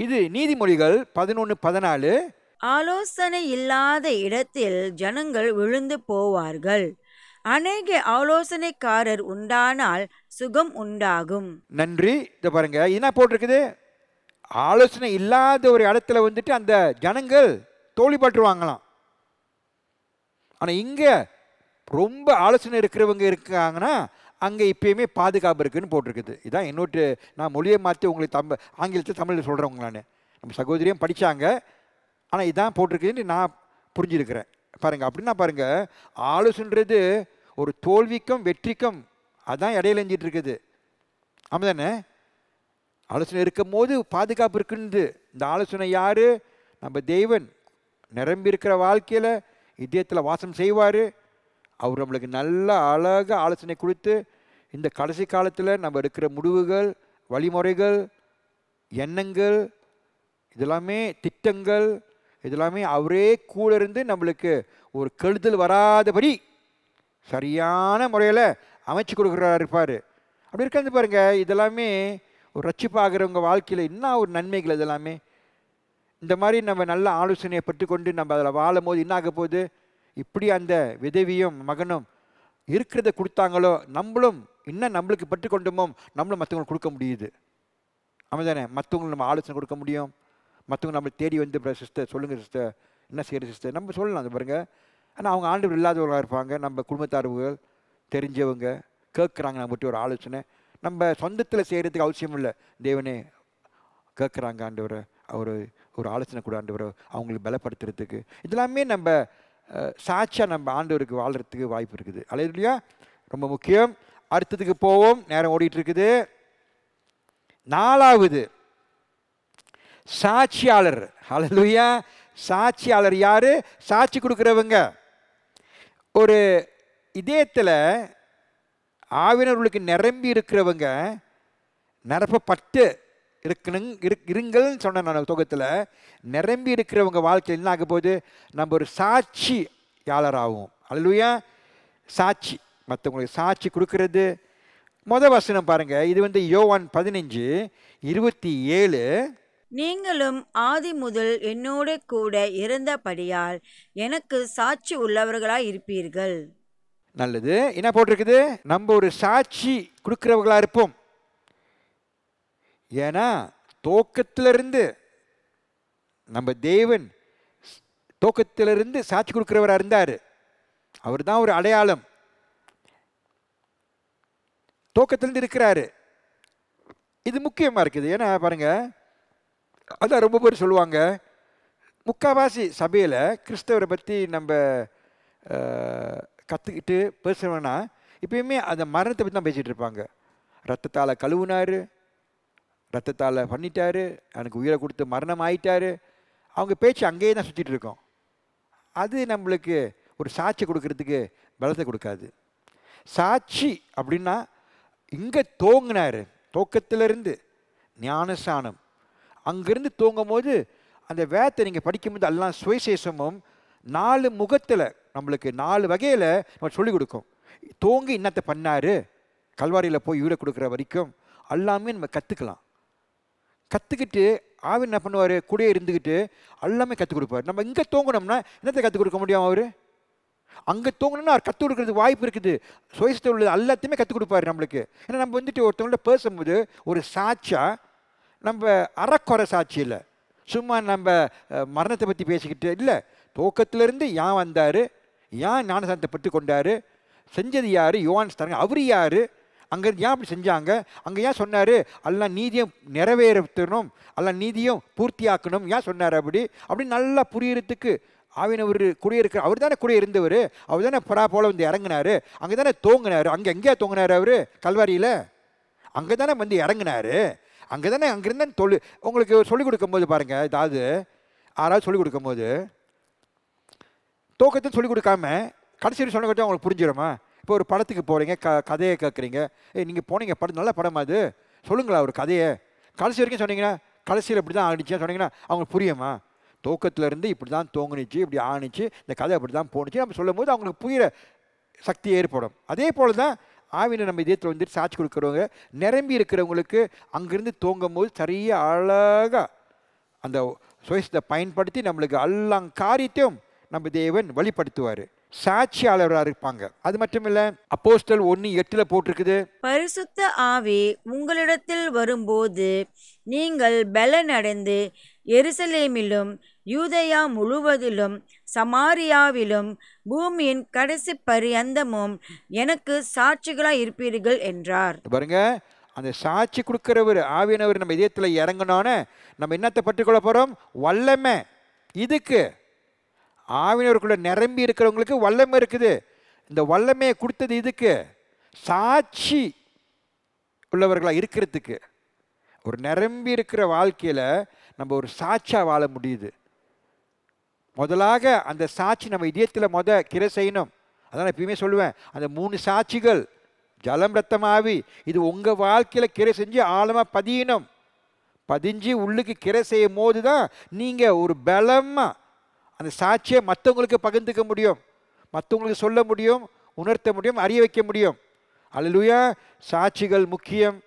Speaker 2: இது நீதிமொழிகள் பதினொன்று பதினாலு
Speaker 1: ஆலோசனை இல்லாத இடத்தில் ஜனங்கள் விழுந்து போவார்கள் அநேக ஆலோசனைக்காரர் உண்டானால் சுகம் உண்டாகும்
Speaker 2: நன்றி இதை பாருங்க என்ன போட்டிருக்குது ஆலோசனை இல்லாத ஒரு இடத்துல வந்துட்டு அந்த ஜனங்கள் பட்டுருவாங்களாம் ஆனால் இங்கே ரொம்ப ஆலோசனை இருக்கிறவங்க இருக்காங்கன்னா அங்கே இப்பயுமே பாதுகாப்பு இருக்குதுன்னு போட்டிருக்குது இதான் இன்னொரு நான் மொழியை மாற்றி உங்களுக்கு தம் ஆங்கிலத்தில் தமிழில் நான் நம்ம சகோதரியும் படித்தாங்க ஆனால் இதான் போட்டிருக்குதுன்னு நான் புரிஞ்சிருக்கிறேன் பாருங்கள் அப்படின்னா பாருங்கள் ஆலோசனைன்றது ஒரு தோல்விக்கும் வெற்றிக்கும் அதுதான் இடையிலஞ்சிட்டு இருக்குது ஆமாம் தானே ஆலோசனை இருக்கும் போது பாதுகாப்பு இருக்குன்னு இந்த ஆலோசனை யார் நம்ம தெய்வன் நிரம்பி இருக்கிற வாழ்க்கையில் இதயத்தில் வாசம் செய்வார் அவர் நம்மளுக்கு நல்ல அழகாக ஆலோசனை கொடுத்து இந்த கடைசி காலத்தில் நம்ம எடுக்கிற முடிவுகள் வழிமுறைகள் எண்ணங்கள் இதெல்லாமே திட்டங்கள் இதெல்லாமே அவரே கூட இருந்து நம்மளுக்கு ஒரு கெடுதல் வராதபடி சரியான முறையில் அமைச்சு கொடுக்குறாரு இருப்பார் அப்படி இருக்காந்து பாருங்கள் இதெல்லாமே ஒரு ரட்சிப்பாகிறவங்க வாழ்க்கையில் இன்னும் ஒரு நன்மைகள் இதெல்லாமே இந்த மாதிரி நம்ம நல்ல ஆலோசனையை கொண்டு நம்ம அதில் வாழும் போது என்ன ஆக போகுது இப்படி அந்த விதவியும் மகனும் இருக்கிறத கொடுத்தாங்களோ நம்மளும் இன்னும் நம்மளுக்கு கொண்டுமோ நம்மளும் மற்றவங்களுக்கு கொடுக்க முடியுது அமைதானே மற்றவங்களுக்கு நம்ம ஆலோசனை கொடுக்க முடியும் மற்றவங்க நம்மளை தேடி வந்து சிஸ்டர் சொல்லுங்கள் சிஸ்டர் என்ன செய்கிற சிஸ்டர் நம்ம சொல்லலாம் அது பாருங்கள் ஆனால் அவங்க ஆண்டுகள் இல்லாதவர்களாக இருப்பாங்க நம்ம குடும்பத்தார்வுகள் தெரிஞ்சவங்க கேட்குறாங்க நம்ம ஒரு ஆலோசனை நம்ம சொந்தத்தில் செய்கிறதுக்கு அவசியம் இல்லை தேவனே கேட்குறாங்க ஆண்டவர் அவர் ஒரு ஆலோசனை கூட ஆண்டவர் அவங்களுக்கு பலப்படுத்துறதுக்கு இதெல்லாமே நம்ம சாட்சியாக நம்ம ஆண்டவருக்கு வாழ்கிறதுக்கு வாய்ப்பு இருக்குது அலையா இல்லையா ரொம்ப முக்கியம் அடுத்ததுக்கு போவோம் நேரம் ஓடிட்டு இருக்குது நாலாவது சாட்சியாளர் அலலுயா சாட்சியாளர் யார் சாட்சி கொடுக்குறவங்க ஒரு இதயத்தில் ஆவினர்களுக்கு நிரம்பி இருக்கிறவங்க நிரப்பப்பட்டு இருக்கணுங் இருங்கள்னு சொன்னேன் நான் தொகத்தில் நிரம்பி இருக்கிறவங்க வாழ்க்கையில் என்ன ஆகும் போது நம்ம ஒரு சாட்சி யாளராகும் அல்லையா சாட்சி மற்றவங்களுக்கு சாட்சி கொடுக்கறது முத வசனம் பாருங்கள் இது வந்து யோவான் பதினஞ்சு இருபத்தி ஏழு
Speaker 1: நீங்களும் ஆதி முதல் என்னோடு கூட இருந்தபடியால் எனக்கு சாட்சி உள்ளவர்களாய் இருப்பீர்கள்
Speaker 2: நல்லது என்ன போட்டிருக்குது நம்ம ஒரு சாட்சி கொடுக்குறவர்களாக இருப்போம் ஏன்னா தோக்கத்திலிருந்து நம்ம தேவன் தோக்கத்திலிருந்து சாட்சி கொடுக்குறவராக இருந்தார் அவர் தான் ஒரு அடையாளம் தோக்கத்திலிருந்து இருக்கிறாரு இது முக்கியமாக இருக்குது ஏன்னா பாருங்கள் அதான் ரொம்ப பேர் சொல்லுவாங்க முக்காவாசி சபையில் கிறிஸ்தவரை பற்றி நம்ம கற்றுக்கிட்டு பேசுகிறவனா இப்பயுமே அந்த மரணத்தை பற்றி தான் பேசிகிட்டு இருப்பாங்க ரத்தத்தால் கழுவுனார் ரத்தத்தால் பண்ணிட்டார் எனக்கு உயிரை கொடுத்து மரணம் ஆயிட்டார் அவங்க பேச்சு அங்கேயே தான் சுற்றிட்டு இருக்கோம் அது நம்மளுக்கு ஒரு சாட்சி கொடுக்கறதுக்கு பலத்தை கொடுக்காது சாட்சி அப்படின்னா இங்கே தோங்கினார் தோக்கத்திலிருந்து ஞானசானம் அங்கேருந்து தோங்கும் போது அந்த வேத்தை நீங்கள் படிக்கும்போது எல்லாம் சுயசேஷமும் நாலு முகத்தில் நம்மளுக்கு நாலு வகையில் நம்ம சொல்லிக் கொடுக்கும் தோங்கி இன்னத்தை பண்ணார் கல்வாரியில் போய் ஈட கொடுக்குற வரைக்கும் எல்லாமே நம்ம கற்றுக்கலாம் கற்றுக்கிட்டு ஆவின் என்ன பண்ணுவார் கூடயே இருந்துக்கிட்டு எல்லாமே கற்றுக் கொடுப்பார் நம்ம இங்கே தோங்கினோம்னா என்னத்தை கற்றுக் கொடுக்க முடியும் அவர் அங்கே தோங்கணும்னா அவர் கற்றுக் கொடுக்குறதுக்கு வாய்ப்பு இருக்குது சுயசத்தை உள்ளது எல்லாத்தையுமே கற்றுக் கொடுப்பார் நம்மளுக்கு ஏன்னா நம்ம வந்துட்டு ஒருத்தவங்கள்ட்ட பேசும்போது ஒரு சாட்சா நம்ம அறக்குறை சாட்சி இல்லை சும்மா நம்ம மரணத்தை பற்றி பேசிக்கிட்டு இல்லை துவக்கத்திலேருந்து ஏன் வந்தார் ஏன் ஞானசாரத்தை பெற்று கொண்டார் செஞ்சது யார் யோவான் ஸ்தானங்க அவர் யார் அங்கே ஏன் அப்படி செஞ்சாங்க அங்கே ஏன் சொன்னார் எல்லாம் நீதியும் நிறைவேறத்தணும் எல்லாம் நீதியும் பூர்த்தியாக்கணும் ஏன் சொன்னார் அப்படி அப்படி நல்லா புரியறதுக்கு ஆவினவர் குடியிருக்கிற அவர் தானே குடியிருந்தவர் அவர் தானே புறா போல் வந்து இறங்கினார் அங்கே தானே தோங்கினார் அங்கே எங்கேயா தோங்கினார் அவர் கல்வாரியில் அங்கே தானே வந்து இறங்கினார் அங்கே தானே அங்கேருந்து தொழில் உங்களுக்கு சொல்லிக் கொடுக்கும்போது பாருங்கள் ஏதாவது யாராவது சொல்லிக் கொடுக்கும்போது தோக்கத்தையும் சொல்லிக் கொடுக்காம கடைசி சொன்ன கட்டி அவங்களுக்கு புரிஞ்சிடுமா இப்போ ஒரு படத்துக்கு போகிறீங்க க கதையை கேட்குறீங்க ஏய் நீங்கள் போனீங்க படம் நல்ல படமா அது சொல்லுங்களா ஒரு கதையை கடைசி வரைக்கும் சொன்னீங்கன்னா கடைசியில் இப்படி தான் ஆணிச்சு சொன்னீங்கன்னா அவங்களுக்கு புரியுமா தோக்கத்துலேருந்து இப்படி தான் தோங்குனுச்சு இப்படி ஆணிச்சு இந்த கதை அப்படி தான் போணுச்சு நம்ம சொல்லும் போது அவங்களுக்கு புரியிற சக்தி ஏற்படும் அதே போல் தான் ஆவினை நம்ம இதயத்தில் வந்துட்டு சாட்சி கொடுக்குறவங்க நிரம்பி இருக்கிறவங்களுக்கு அங்கேருந்து தோங்கும் போது சரியாக அழகாக அந்த சுயசத்தை பயன்படுத்தி நம்மளுக்கு எல்லா காரியத்தையும் நம்ம தேவன் வழிப்படுத்துவார் சாட்சியாளராக இருப்பாங்க அது மட்டும் அப்போஸ்டல் ஒன்னு எட்டுல போட்டிருக்குது
Speaker 1: பரிசுத்த ஆவி உங்களிடத்தில் வரும்போது நீங்கள் பலன் அடைந்து எருசலேமிலும் யூதயா முழுவதிலும் சமாரியாவிலும் பூமியின் கடைசி பரியந்தமும் எனக்கு சாட்சிகளாக இருப்பீர்கள் என்றார்
Speaker 2: பாருங்க அந்த சாட்சி கொடுக்கிறவர் ஆவியானவர் நம்ம இதயத்தில் இறங்கினோன்னு நம்ம என்னத்தை பட்டுக்கொள்ள போகிறோம் வல்லமை இதுக்கு ஆவினவருக்குள்ளே நிரம்பி இருக்கிறவங்களுக்கு வல்லமை இருக்குது இந்த வல்லமையை கொடுத்தது இதுக்கு சாட்சி உள்ளவர்களாக இருக்கிறதுக்கு ஒரு நிரம்பி இருக்கிற வாழ்க்கையில் நம்ம ஒரு சாட்சியாக வாழ முடியுது முதலாக அந்த சாட்சி நம்ம இதயத்தில் மொதல் கிரை செய்யணும் அதான் எப்பயுமே சொல்லுவேன் அந்த மூணு சாட்சிகள் ஜலம் ரத்தமாவி இது உங்கள் வாழ்க்கையில் கிரை செஞ்சு ஆழமாக பதியணும் பதிஞ்சு உள்ளுக்கு கிரை செய்யும் போது தான் நீங்கள் ஒரு பலமாக அந்த சாட்சியை மற்றவங்களுக்கு பகிர்ந்துக்க முடியும் மற்றவங்களுக்கு சொல்ல முடியும் உணர்த்த முடியும் அறிய வைக்க முடியும் அழலுயா சாட்சிகள் முக்கியம்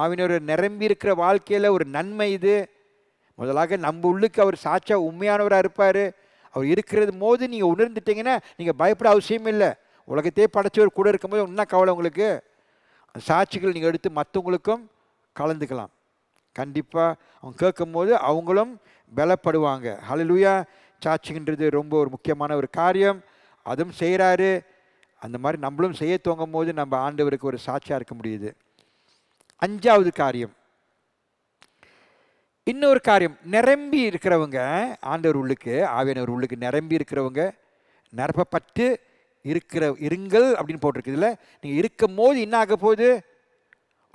Speaker 2: ஆவினர் நிரம்பி இருக்கிற வாழ்க்கையில் ஒரு நன்மை இது முதலாக நம்ம உள்ளுக்கு அவர் சாட்சியாக உண்மையானவராக இருப்பார் அவர் இருக்கிறது போது நீங்கள் உணர்ந்துட்டீங்கன்னா நீங்கள் பயப்பட அவசியம் இல்லை உலகத்தையே படைச்சவர் கூட இருக்கும்போது இன்னும் கவலை உங்களுக்கு அந்த சாட்சிகள் நீங்கள் எடுத்து மற்றவங்களுக்கும் கலந்துக்கலாம் கண்டிப்பாக அவங்க கேட்கும்போது அவங்களும் பலப்படுவாங்க ஹலலுயா சாட்சின்றது ரொம்ப ஒரு முக்கியமான ஒரு காரியம் அதுவும் செய்கிறாரு அந்த மாதிரி நம்மளும் செய்ய துவங்கும் போது நம்ம ஆண்டவருக்கு ஒரு சாட்சியாக இருக்க முடியுது அஞ்சாவது காரியம் இன்னொரு காரியம் நிரம்பி இருக்கிறவங்க ஆண்டவர் உள்ளுக்கு ஆவியானவர் உள்ளுக்கு நிரம்பி இருக்கிறவங்க நிரப்பப்பட்டு இருக்கிற இருங்கள் அப்படின்னு போட்டிருக்கு இதில் நீங்கள் இருக்கும் போது என்ன ஆக போகுது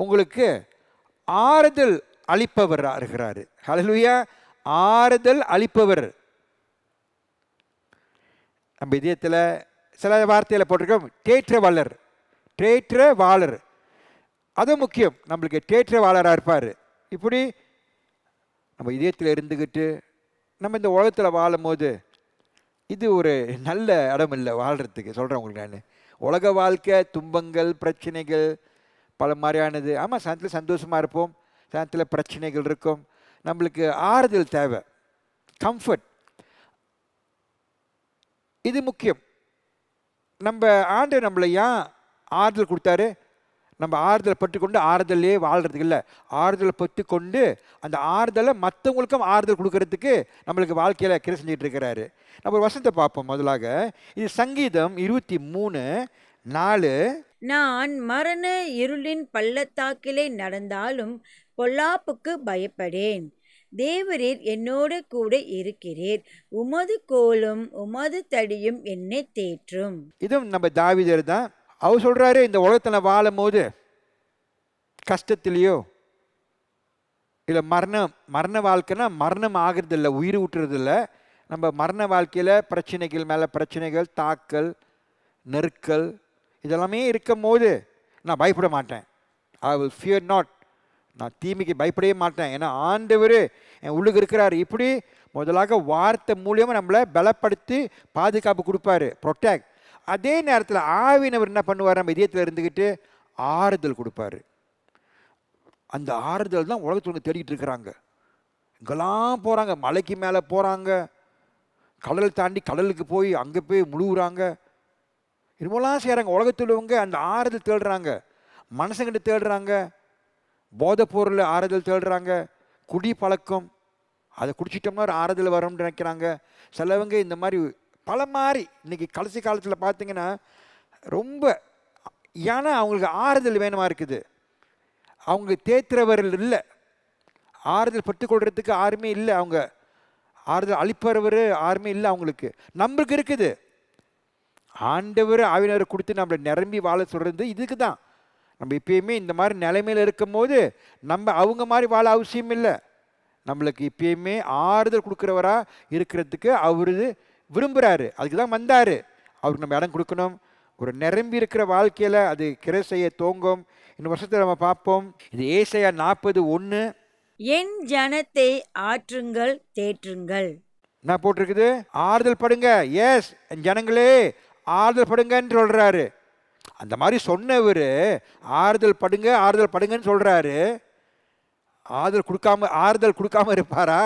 Speaker 2: உங்களுக்கு ஆறுதல் அளிப்பவர் இருக்கிறாரு ஹலலுயா ஆறுதல் அளிப்பவர் நம்ம இதயத்தில் சில வார்த்தையில் போட்டிருக்கோம் தேற்ற வல்லர் தேற்ற வாளர் அது முக்கியம் நம்மளுக்கு தேற்ற வாளராக இருப்பார் இப்படி நம்ம இதயத்தில் இருந்துக்கிட்டு நம்ம இந்த உலகத்தில் வாழும் போது இது ஒரு நல்ல இடம் இல்லை வாழ்கிறதுக்கு சொல்கிறேன் உங்களுக்கு நான் உலக வாழ்க்கை துன்பங்கள் பிரச்சனைகள் பல மாதிரியானது ஆமாம் சாயத்தில் சந்தோஷமாக இருப்போம் சாயத்தில் பிரச்சனைகள் இருக்கும் நம்மளுக்கு ஆறுதல் தேவை கம்ஃபர்ட் இது முக்கியம் நம்ம ஆண்டு நம்மளை ஏன் ஆறுதல் கொடுத்தாரு நம்ம ஆறுதலை பற்றி கொண்டு ஆறுதலே வாழ்கிறதுக்கு இல்லை ஆறுதலை பற்றி கொண்டு அந்த ஆறுதலை மற்றவங்களுக்கும் ஆறுதல் கொடுக்கறதுக்கு நம்மளுக்கு வாழ்க்கையில் கிரை செஞ்சிகிட்டு இருக்கிறாரு நம்ம ஒரு வசத்தை பார்ப்போம் முதலாக இது சங்கீதம் இருபத்தி மூணு நாலு
Speaker 1: நான் மரண இருளின் பள்ளத்தாக்கிலே நடந்தாலும் பொல்லாப்புக்கு பயப்படேன் தேவரீர் என்னோடு கூட இருக்கிறீர் உமது கோலும் உமது தடியும் என்னை தேற்றும்
Speaker 2: இதுவும் நம்ம தாவிதர் தான் அவர் சொல்கிறாரு இந்த உலகத்தில் வாழும் போது கஷ்டத்திலேயோ இல்லை மரணம் மரண வாழ்க்கைன்னா மரணம் ஆகிறதில்ல உயிர் ஊட்டுறதில்ல நம்ம மரண வாழ்க்கையில் பிரச்சனைகள் மேலே பிரச்சனைகள் தாக்கல் நெருக்கல் இதெல்லாமே இருக்கும் போது நான் பயப்பட மாட்டேன் ஐ வில் ஃபியர் நாட் நான் தீமைக்கு பயப்படவே மாட்டேன் ஏன்னா ஆண்டவர் என் உள்ளுக்கு இருக்கிறார் இப்படி முதலாக வார்த்தை மூலியமாக நம்மளை பலப்படுத்தி பாதுகாப்பு கொடுப்பாரு ப்ரொட்டக்ட் அதே நேரத்தில் ஆவினவர் என்ன பண்ணுவார் நம்ம இதயத்தில் இருந்துக்கிட்டு ஆறுதல் கொடுப்பாரு அந்த ஆறுதல் தான் உலகத்துலங்க தேடிக்கிட்டு இருக்கிறாங்க இங்கெல்லாம் போகிறாங்க மலைக்கு மேலே போகிறாங்க கடல் தாண்டி கடலுக்கு போய் அங்கே போய் முழுகுறாங்க இவ்வளோலாம் செய்கிறாங்க உலகத்தில் உள்ளவங்க அந்த ஆறுதல் தேடுறாங்க மனசங்கிட்ட தேடுறாங்க போதை பொருள் ஆறுதல் தேடுறாங்க குடி பழக்கம் அதை குடிச்சிட்டோம்னா ஒரு ஆறுதல் வரும்னு நினைக்கிறாங்க சிலவங்க இந்த மாதிரி பல மாதிரி இன்றைக்கி கடைசி காலத்தில் பார்த்திங்கன்னா ரொம்ப ஏன்னா அவங்களுக்கு ஆறுதல் வேணுமா இருக்குது அவங்க தேத்துறவர்கள் இல்லை ஆறுதல் பட்டுக்கொள்கிறதுக்கு யாருமே இல்லை அவங்க ஆறுதல் அழிப்பறவர் யாருமே இல்லை அவங்களுக்கு நம்மளுக்கு இருக்குது ஆண்டவர் ஆவினர் கொடுத்து நம்மளை நிரம்பி வாழ சொல்கிறது இதுக்கு தான் நம்ம இப்பயுமே இந்த மாதிரி நிலைமையில் இருக்கும் போது நம்ம அவங்க மாதிரி வாழ அவசியம் இல்லை நம்மளுக்கு இப்பயுமே ஆறுதல் கொடுக்குறவராக இருக்கிறதுக்கு அவர் விரும்புகிறாரு அதுக்கு தான் வந்தார் அவருக்கு நம்ம இடம் கொடுக்கணும் ஒரு நிரம்பி இருக்கிற வாழ்க்கையில் அது கிரை செய்ய தோங்கும் இந்த வருஷத்தை நம்ம பார்ப்போம் இது ஏசையா நாற்பது ஒன்று
Speaker 1: என் ஜனத்தை ஆற்றுங்கள் தேற்றுங்கள்
Speaker 2: நான் போட்டிருக்குது ஆறுதல் படுங்க எஸ் என் ஜனங்களே ஆறுதல் படுங்கன்னு சொல்கிறாரு அந்த மாதிரி சொன்னவர் ஆறுதல் படுங்க ஆறுதல் படுங்கன்னு சொல்கிறாரு ஆறுதல் கொடுக்காம ஆறுதல் கொடுக்காம இருப்பாரா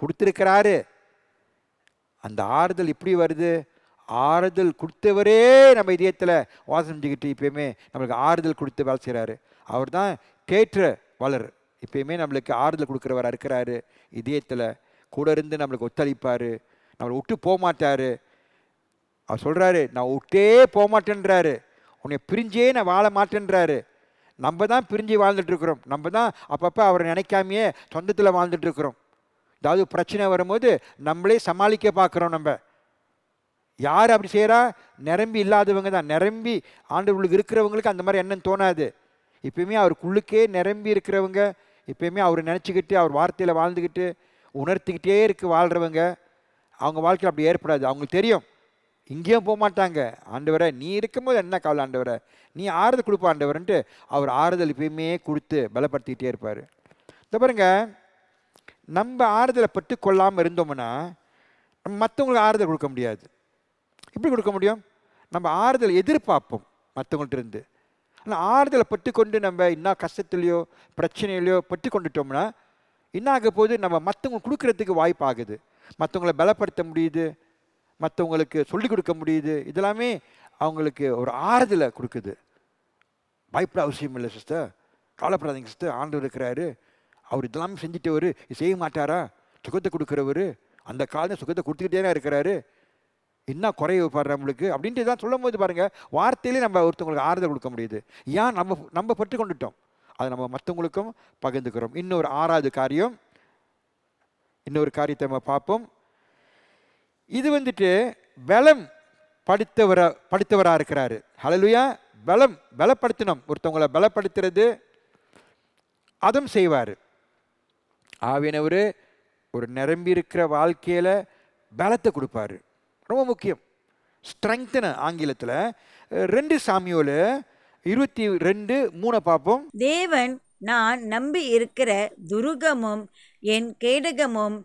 Speaker 2: கொடுத்துருக்கிறாரு அந்த ஆறுதல் இப்படி வருது ஆறுதல் கொடுத்தவரே நம்ம இதயத்தில் வாசம் செஞ்சுக்கிட்டு இப்பயுமே நம்மளுக்கு ஆறுதல் கொடுத்து வேலை செய்கிறாரு அவர் தான் கேட்டு வளர் இப்பயுமே நம்மளுக்கு ஆறுதல் கொடுக்குறவராக இருக்கிறாரு இதயத்தில் கூட இருந்து நம்மளுக்கு ஒத்துழைப்பார் நம்மளை விட்டு போக மாட்டார் அவர் சொல்கிறாரு நான் விட்டே போக மாட்டேன்றாரு உன்னை பிரிஞ்சே நான் வாழ மாட்டேன்றாரு நம்ம தான் பிரிஞ்சு வாழ்ந்துட்டுருக்குறோம் நம்ம தான் அப்பப்போ அவரை நினைக்காமையே சொந்தத்தில் வாழ்ந்துட்டுருக்குறோம் ஏதாவது பிரச்சனை வரும்போது நம்மளே சமாளிக்க பார்க்குறோம் நம்ம யார் அப்படி செய்கிறா நிரம்பி இல்லாதவங்க தான் நிரம்பி உள்ள இருக்கிறவங்களுக்கு அந்த மாதிரி எண்ணம் தோணாது அவர் அவருக்குள்ளுக்கே நிரம்பி இருக்கிறவங்க இப்போயுமே அவர் நினச்சிக்கிட்டு அவர் வார்த்தையில் வாழ்ந்துக்கிட்டு உணர்த்திக்கிட்டே இருக்கு வாழ்கிறவங்க அவங்க வாழ்க்கையில் அப்படி ஏற்படாது அவங்களுக்கு தெரியும் இங்கேயும் போக மாட்டாங்க ஆண்டவரை நீ இருக்கும்போது என்ன கவலை ஆண்டவரை நீ ஆறுதல் கொடுப்பா ஆண்டவரன்ட்டு அவர் ஆறுதல் எப்பயுமே கொடுத்து பலப்படுத்திக்கிட்டே இருப்பார் இந்த பாருங்க நம்ம ஆறுதலை பட்டு கொள்ளாமல் இருந்தோம்னா நம்ம மற்றவங்களுக்கு ஆறுதல் கொடுக்க முடியாது எப்படி கொடுக்க முடியும் நம்ம ஆறுதல் எதிர்பார்ப்போம் மற்றவங்கள்ட்ட இருந்து ஆனால் ஆறுதலை பட்டு கொண்டு நம்ம இன்னும் கஷ்டத்துலையோ பிரச்சனையிலையோ பட்டு கொண்டுட்டோம்னா என்ன ஆக போது நம்ம மற்றவங்க கொடுக்கறதுக்கு வாய்ப்பு ஆகுது மற்றவங்களை பலப்படுத்த முடியுது மற்றவங்களுக்கு சொல்லிக் கொடுக்க முடியுது இதெல்லாமே அவங்களுக்கு ஒரு ஆறுதலை கொடுக்குது பயப்பட அவசியம் இல்லை சிஸ்டர் கவலைப்படாதீங்க சிஸ்டர் ஆண்டு இருக்கிறாரு அவர் இதெல்லாம் செஞ்சுட்டவர் செய்ய மாட்டாரா சுகத்தை கொடுக்குறவர் அந்த காலத்தில் சுகத்தை கொடுத்துக்கிட்டே தான் இருக்கிறாரு என்ன குறைவு பாரு நம்மளுக்கு அப்படின்ட்டு தான் சொல்லும் போது பாருங்கள் வார்த்தையிலே நம்ம ஒருத்தவங்களுக்கு ஆறுதல் கொடுக்க முடியுது ஏன் நம்ம நம்ம பற்று கொண்டுட்டோம் அதை நம்ம மற்றவங்களுக்கும் பகிர்ந்துக்கிறோம் இன்னொரு ஆறாவது காரியம் இன்னொரு காரியத்தை நம்ம பார்ப்போம் இது வந்துட்டு பலம் படித்தவரா படித்தவராக இருக்கிறாரு ஹலலுயா பலம் பலப்படுத்தினோம் ஒருத்தவங்களை பலப்படுத்துறது அதுவும் செய்வார் ஆவினவர் ஒரு நிரம்பி இருக்கிற வாழ்க்கையில் பலத்தை கொடுப்பார் ரொம்ப முக்கியம் ஸ்ட்ரெங்க்த்னு ஆங்கிலத்தில்
Speaker 1: ரெண்டு சாமியோல இருபத்தி ரெண்டு மூணை பார்ப்போம் தேவன் நான் நம்பி இருக்கிற துருகமும் என் கேடகமும்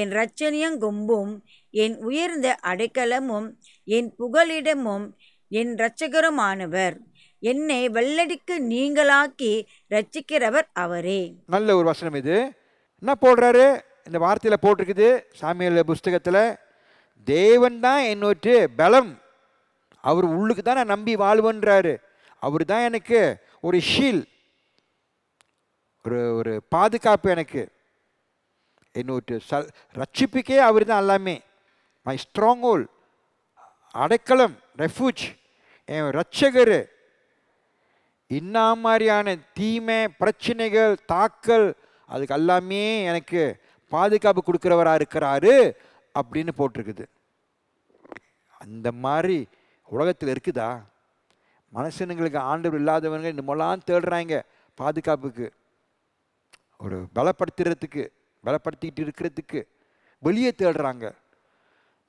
Speaker 1: என் ரச்சனையும் கொம்பும் என் உயர்ந்த அடைக்கலமும் என் புகலிடமும் என் இரட்சகருமானவர் என்னை வெள்ளடிக்கு நீங்களாக்கி ரட்சிக்கிறவர் அவரே
Speaker 2: நல்ல ஒரு வசனம் இது என்ன போடுறாரு இந்த வார்த்தையில் போட்டிருக்குது சாமியல் புஸ்தகத்தில் தேவன் தான் என்னோட்டு பலம் அவர் உள்ளுக்கு தான் நான் நம்பி வாழ்வன்றாரு அவர் தான் எனக்கு ஒரு ஷீல் ஒரு ஒரு பாதுகாப்பு எனக்கு என்னோட்டு ச ரட்சிப்புக்கே அவர் தான் எல்லாமே மை ஸ்ட்ராங் ஹோல் அடைக்கலம் ரெஃப்யூஜ் என் ரட்சகர் இன்ன மாதிரியான தீமை பிரச்சனைகள் தாக்கல் அதுக்கு எல்லாமே எனக்கு பாதுகாப்பு கொடுக்குறவராக இருக்கிறாரு அப்படின்னு போட்டிருக்குது அந்த மாதிரி உலகத்தில் இருக்குதா மனுஷனுங்களுக்கு ஆண்டவர் இல்லாதவங்க இன்னுமெல்லாம் தேடுறாங்க பாதுகாப்புக்கு ஒரு பலப்படுத்துறதுக்கு பலப்படுத்திக்கிட்டு இருக்கிறதுக்கு வெளியே தேடுறாங்க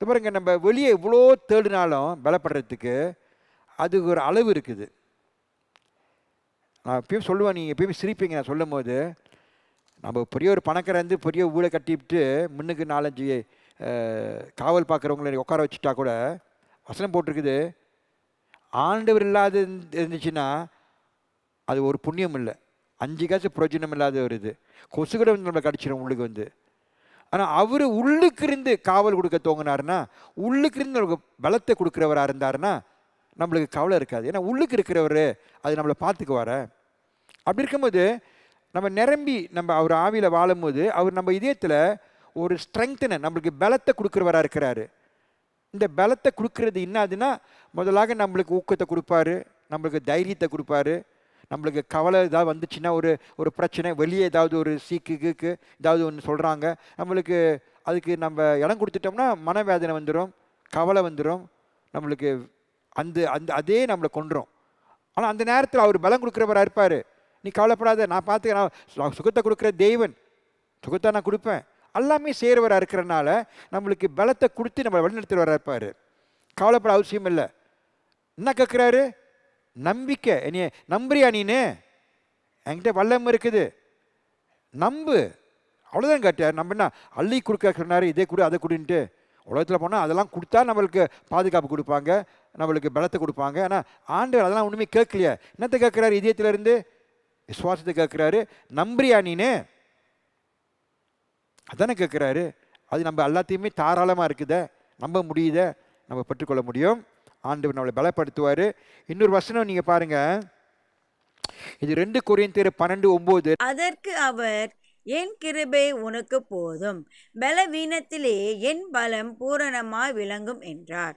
Speaker 2: இது பாருங்க நம்ம வெளியே எவ்வளோ தேடினாலும் பலப்படுறதுக்கு அது ஒரு அளவு இருக்குது நான் எப்பயும் சொல்லுவேன் நீங்கள் எப்பயுமே சிரிப்பீங்க நான் சொல்லும் போது நம்ம பெரிய ஒரு பணக்கார வந்து பெரிய ஊழை கட்டிவிட்டு முன்னுக்கு நாலஞ்சு காவல் பார்க்குறவங்கள உட்கார வச்சுட்டா கூட வசனம் போட்டிருக்குது ஆண்டவர் இல்லாத இருந்துச்சுன்னா அது ஒரு புண்ணியம் இல்லை அஞ்சு காசு பிரயோஜனம் இல்லாத ஒரு இது கொசு கூட வந்து நம்மளை கடிச்சிடும் உங்களுக்கு வந்து ஆனால் அவர் உள்ளுக்கிருந்து காவல் கொடுக்க தோங்கினார்னா உள்ளுக்கிருந்து நமக்கு பலத்தை கொடுக்குறவராக இருந்தார்னா நம்மளுக்கு கவலை இருக்காது ஏன்னா உள்ளுக்கு இருக்கிறவர் அது நம்மளை பார்த்துக்குவார அப்படி இருக்கும்போது நம்ம நிரம்பி நம்ம அவர் ஆவியில் வாழும்போது அவர் நம்ம இதயத்தில் ஒரு ஸ்ட்ரெங்க்த்தனை நம்மளுக்கு பலத்தை கொடுக்குறவராக இருக்கிறாரு இந்த பலத்தை கொடுக்கறது என்னாதுன்னா முதலாக நம்மளுக்கு ஊக்கத்தை கொடுப்பாரு நம்மளுக்கு தைரியத்தை கொடுப்பாரு நம்மளுக்கு கவலை ஏதாவது வந்துச்சுன்னா ஒரு ஒரு பிரச்சனை வெளியே ஏதாவது ஒரு சீக்கு கீக்கு ஏதாவது ஒன்று சொல்கிறாங்க நம்மளுக்கு அதுக்கு நம்ம இடம் கொடுத்துட்டோம்னா மனவேதனை வந்துடும் கவலை வந்துடும் நம்மளுக்கு அந்த அந்த அதே நம்மளை கொண்டுரும் ஆனால் அந்த நேரத்தில் அவர் பலம் கொடுக்குறவராக இருப்பார் நீ கவலைப்படாத நான் பார்த்துக்கிறேன் நான் சுகத்தை கொடுக்குற தெய்வன் சுகத்தை நான் கொடுப்பேன் எல்லாமே சேர்வராக இருக்கிறனால நம்மளுக்கு பலத்தை கொடுத்து நம்மளை வழிநடத்துகிறவராக இருப்பார் கவலைப்பட அவசியம் இல்லை என்ன கேட்குறாரு நம்பிக்கை என்னைய நம்புறியா நீனு என்கிட்ட வல்லம் இருக்குது நம்பு அவ்வளோதான் கேட்டார் நம்ம என்ன அள்ளி கொடுக்க சொன்னார் இதே கொடு அதை கொடுன்ட்டு உலகத்தில் போனால் அதெல்லாம் கொடுத்தா நம்மளுக்கு பாதுகாப்பு கொடுப்பாங்க நம்மளுக்கு பலத்தை கொடுப்பாங்க ஆனால் ஆண்டு அதெல்லாம் ஒன்றுமே கேட்கலையே என்னத்தை கேட்குறாரு இதயத்திலேருந்து விசுவாசத்தை கேட்குறாரு நம்புறியா நீ அதானே கேட்குறாரு அது நம்ம எல்லாத்தையுமே தாராளமாக இருக்குத நம்ப முடியுத நம்ம பெற்றுக்கொள்ள முடியும் ஆண்டவர் நம்மளை பலப்படுத்துவார் இன்னொரு வசனம் நீங்கள் பாருங்கள் இது ரெண்டு கொரியந்தர் பன்னெண்டு ஒன்பது
Speaker 1: அதற்கு அவர் என் கிருபை உனக்கு போதும் பலவீனத்திலே என் பலம் பூரணமாய் விளங்கும் என்றார்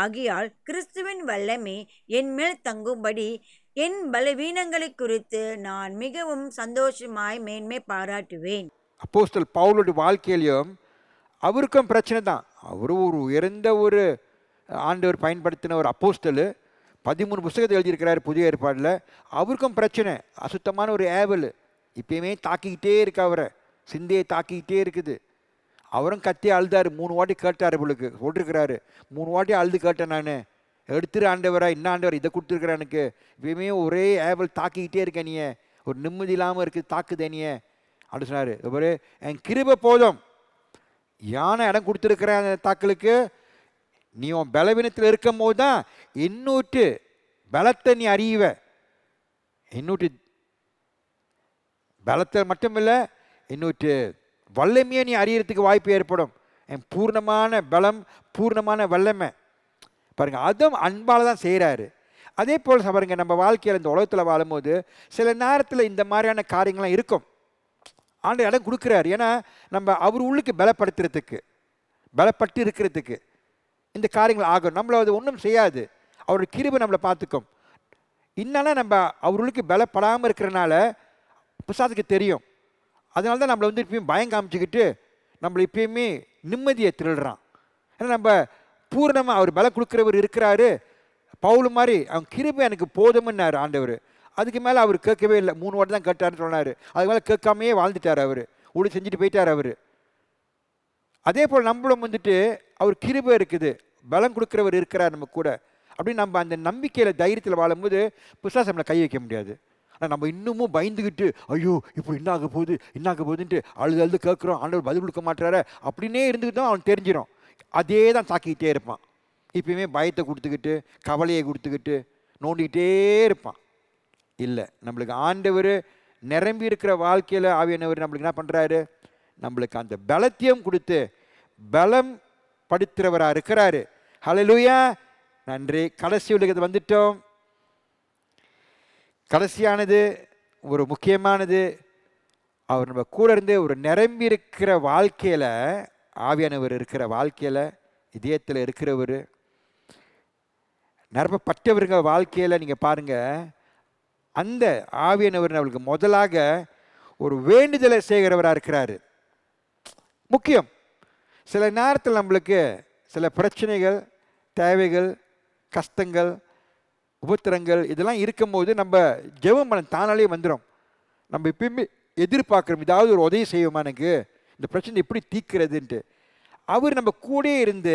Speaker 1: ஆகியால் கிறிஸ்துவின் வல்லமே என் மேல் தங்கும்படி என் பலவீனங்களை குறித்து நான் மிகவும் சந்தோஷமாய் மேன்மை பாராட்டுவேன்
Speaker 2: அப்போஸ்தல் பவுலோட வாழ்க்கையிலையும் அவருக்கும் பிரச்சனை தான் அவரும் ஒரு உயர்ந்த ஒரு ஆண்டவர் பயன்படுத்தின ஒரு அப்போஸ்டல் பதிமூணு புஸ்தகத்தை எழுதியிருக்கிறார் புதிய ஏற்பாடில் அவருக்கும் பிரச்சனை அசுத்தமான ஒரு ஏவல் இப்பயுமே தாக்கிக்கிட்டே இருக்கு அவரை சிந்தையை தாக்கிக்கிட்டே இருக்குது அவரும் கத்தி அழுதார் மூணு வாட்டி கேட்டார் இவளுக்கு போட்டிருக்கிறாரு மூணு வாட்டி அழுது கேட்டேன் நான் எடுத்துரு ஆண்டவரா இன்ன ஆண்டவர் இதை கொடுத்துருக்குறேன் எனக்கு இப்பயுமே ஒரே ஏவல் தாக்கிக்கிட்டே இருக்கேன் நீ ஒரு நிம்மதி இல்லாமல் இருக்குது தாக்குதே நீ அப்படின்னு சொன்னார் என் கிருப போதும் யானை இடம் கொடுத்துருக்குறேன் அந்த தாக்கலுக்கு நீ உன் பலவீனத்தில் இருக்கும் போது தான் இன்னொரு பலத்தை நீ அறியுவ இன்னொரு பலத்தை மட்டும் இல்லை இன்னொரு வல்லமையை நீ அறியறதுக்கு வாய்ப்பு ஏற்படும் என் பூர்ணமான பலம் பூர்ணமான வல்லமை பாருங்கள் அதுவும் அன்பால் தான் செய்கிறாரு அதே போல் பாருங்கள் நம்ம வாழ்க்கையில் இந்த உலகத்தில் வாழும்போது சில நேரத்தில் இந்த மாதிரியான காரியங்கள்லாம் இருக்கும் ஆண்டு இடம் கொடுக்குறாரு ஏன்னா நம்ம அவர் உள்ளுக்கு பலப்படுத்துறதுக்கு பலப்பட்டு இருக்கிறதுக்கு இந்த காரியங்கள் ஆகும் நம்மளை அது ஒன்றும் செய்யாது அவருடைய கிருபை நம்மளை பார்த்துக்கும் இன்னால நம்ம அவர்களுக்கு பலப்படாமல் இருக்கிறனால பிரசாதத்துக்கு தெரியும் அதனால தான் நம்மளை வந்து இப்பயும் பயம் காமிச்சிக்கிட்டு நம்மளை இப்பயுமே நிம்மதியை திருடுறான் ஏன்னா நம்ம பூர்ணமாக அவர் பல கொடுக்குறவர் இருக்கிறாரு பவுல் மாதிரி அவன் கிருபை எனக்கு போதும்னாரு ஆண்டவர் அதுக்கு மேலே அவர் கேட்கவே இல்லை மூணு வாட்டி தான் கேட்டார்னு சொன்னார் அதுக்கு மேலே கேட்காமையே வாழ்ந்துட்டார் அவர் ஊழல் செஞ்சுட்டு போயிட்டார் அவர் அதே போல் நம்மளும் வந்துட்டு அவர் கிருபை இருக்குது பலம் கொடுக்குறவர் இருக்கிறார் நம்ம கூட அப்படின்னு நம்ம அந்த நம்பிக்கையில் தைரியத்தில் வாழும்போது புதுசாக நம்மளை கை வைக்க முடியாது ஆனால் நம்ம இன்னமும் பயந்துக்கிட்டு ஐயோ இப்போ இன்னாக போகுது இன்னாக போகுதுன்ட்டு அழுது அழுது கேட்குறோம் ஆண்டவர் பதில் கொடுக்க மாட்டார அப்படின்னே இருந்துக்கிட்டோம் அவன் தெரிஞ்சிடும் அதே தான் தாக்கிக்கிட்டே இருப்பான் இப்பயுமே பயத்தை கொடுத்துக்கிட்டு கவலையை கொடுத்துக்கிட்டு நோண்டிக்கிட்டே இருப்பான் இல்லை நம்மளுக்கு ஆண்டவர் நிரம்பி இருக்கிற வாழ்க்கையில் ஆவியானவர் நம்மளுக்கு என்ன பண்ணுறாரு நம்மளுக்கு அந்த பலத்தையும் கொடுத்து பலம் படுத்துகிறவராக இருக்கிறாரு லூயா நன்றி கடைசி உலகத்து வந்துட்டோம் கடைசியானது ஒரு முக்கியமானது அவர் நம்ம கூட இருந்து ஒரு நிரம்பி இருக்கிற வாழ்க்கையில் ஆவியானவர் இருக்கிற வாழ்க்கையில் இதயத்தில் இருக்கிறவர் நிரம்பப்பட்டவருங்க வாழ்க்கையில் நீங்கள் பாருங்கள் அந்த ஆவியானவர் அவளுக்கு முதலாக ஒரு வேண்டுதலை செய்கிறவராக இருக்கிறாரு முக்கியம் சில நேரத்தில் நம்மளுக்கு சில பிரச்சனைகள் தேவைகள் கஷ்டங்கள் உபத்திரங்கள் இதெல்லாம் இருக்கும்போது நம்ம ஜெவம் பண்ண தானாலே வந்துடும் நம்ம எப்பயுமே எதிர்பார்க்குறோம் ஏதாவது ஒரு உதவி செய்வோமா எனக்கு இந்த பிரச்சனை எப்படி தீக்கிறதுன்ட்டு அவர் நம்ம கூட இருந்து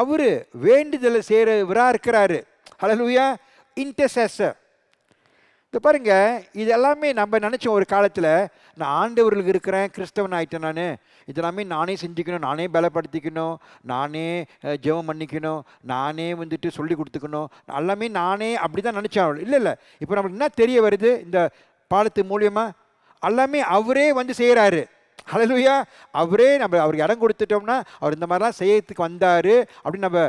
Speaker 2: அவர் வேண்டுதலை செய்கிறவராக இருக்கிறாரு ஹலோ லூயா இன்டர்செசர் இப்போ பாருங்க இது எல்லாமே நம்ம நினச்சோம் ஒரு காலத்தில் நான் ஆண்டவர்களுக்கு இருக்கிறேன் கிறிஸ்தவன் ஆகிட்டேன் நான் இதெல்லாமே நானே செஞ்சுக்கணும் நானே பலப்படுத்திக்கணும் நானே ஜெபம் பண்ணிக்கணும் நானே வந்துட்டு சொல்லி கொடுத்துக்கணும் எல்லாமே நானே அப்படி தான் நினச்சேன் இல்லை இல்லை இப்போ நம்மளுக்கு என்ன தெரிய வருது இந்த பாலத்து மூலியமாக எல்லாமே அவரே வந்து செய்கிறாரு அழலுயா அவரே நம்ம அவருக்கு இடம் கொடுத்துட்டோம்னா அவர் இந்த மாதிரிலாம் செய்யறதுக்கு வந்தார் அப்படின்னு நம்ம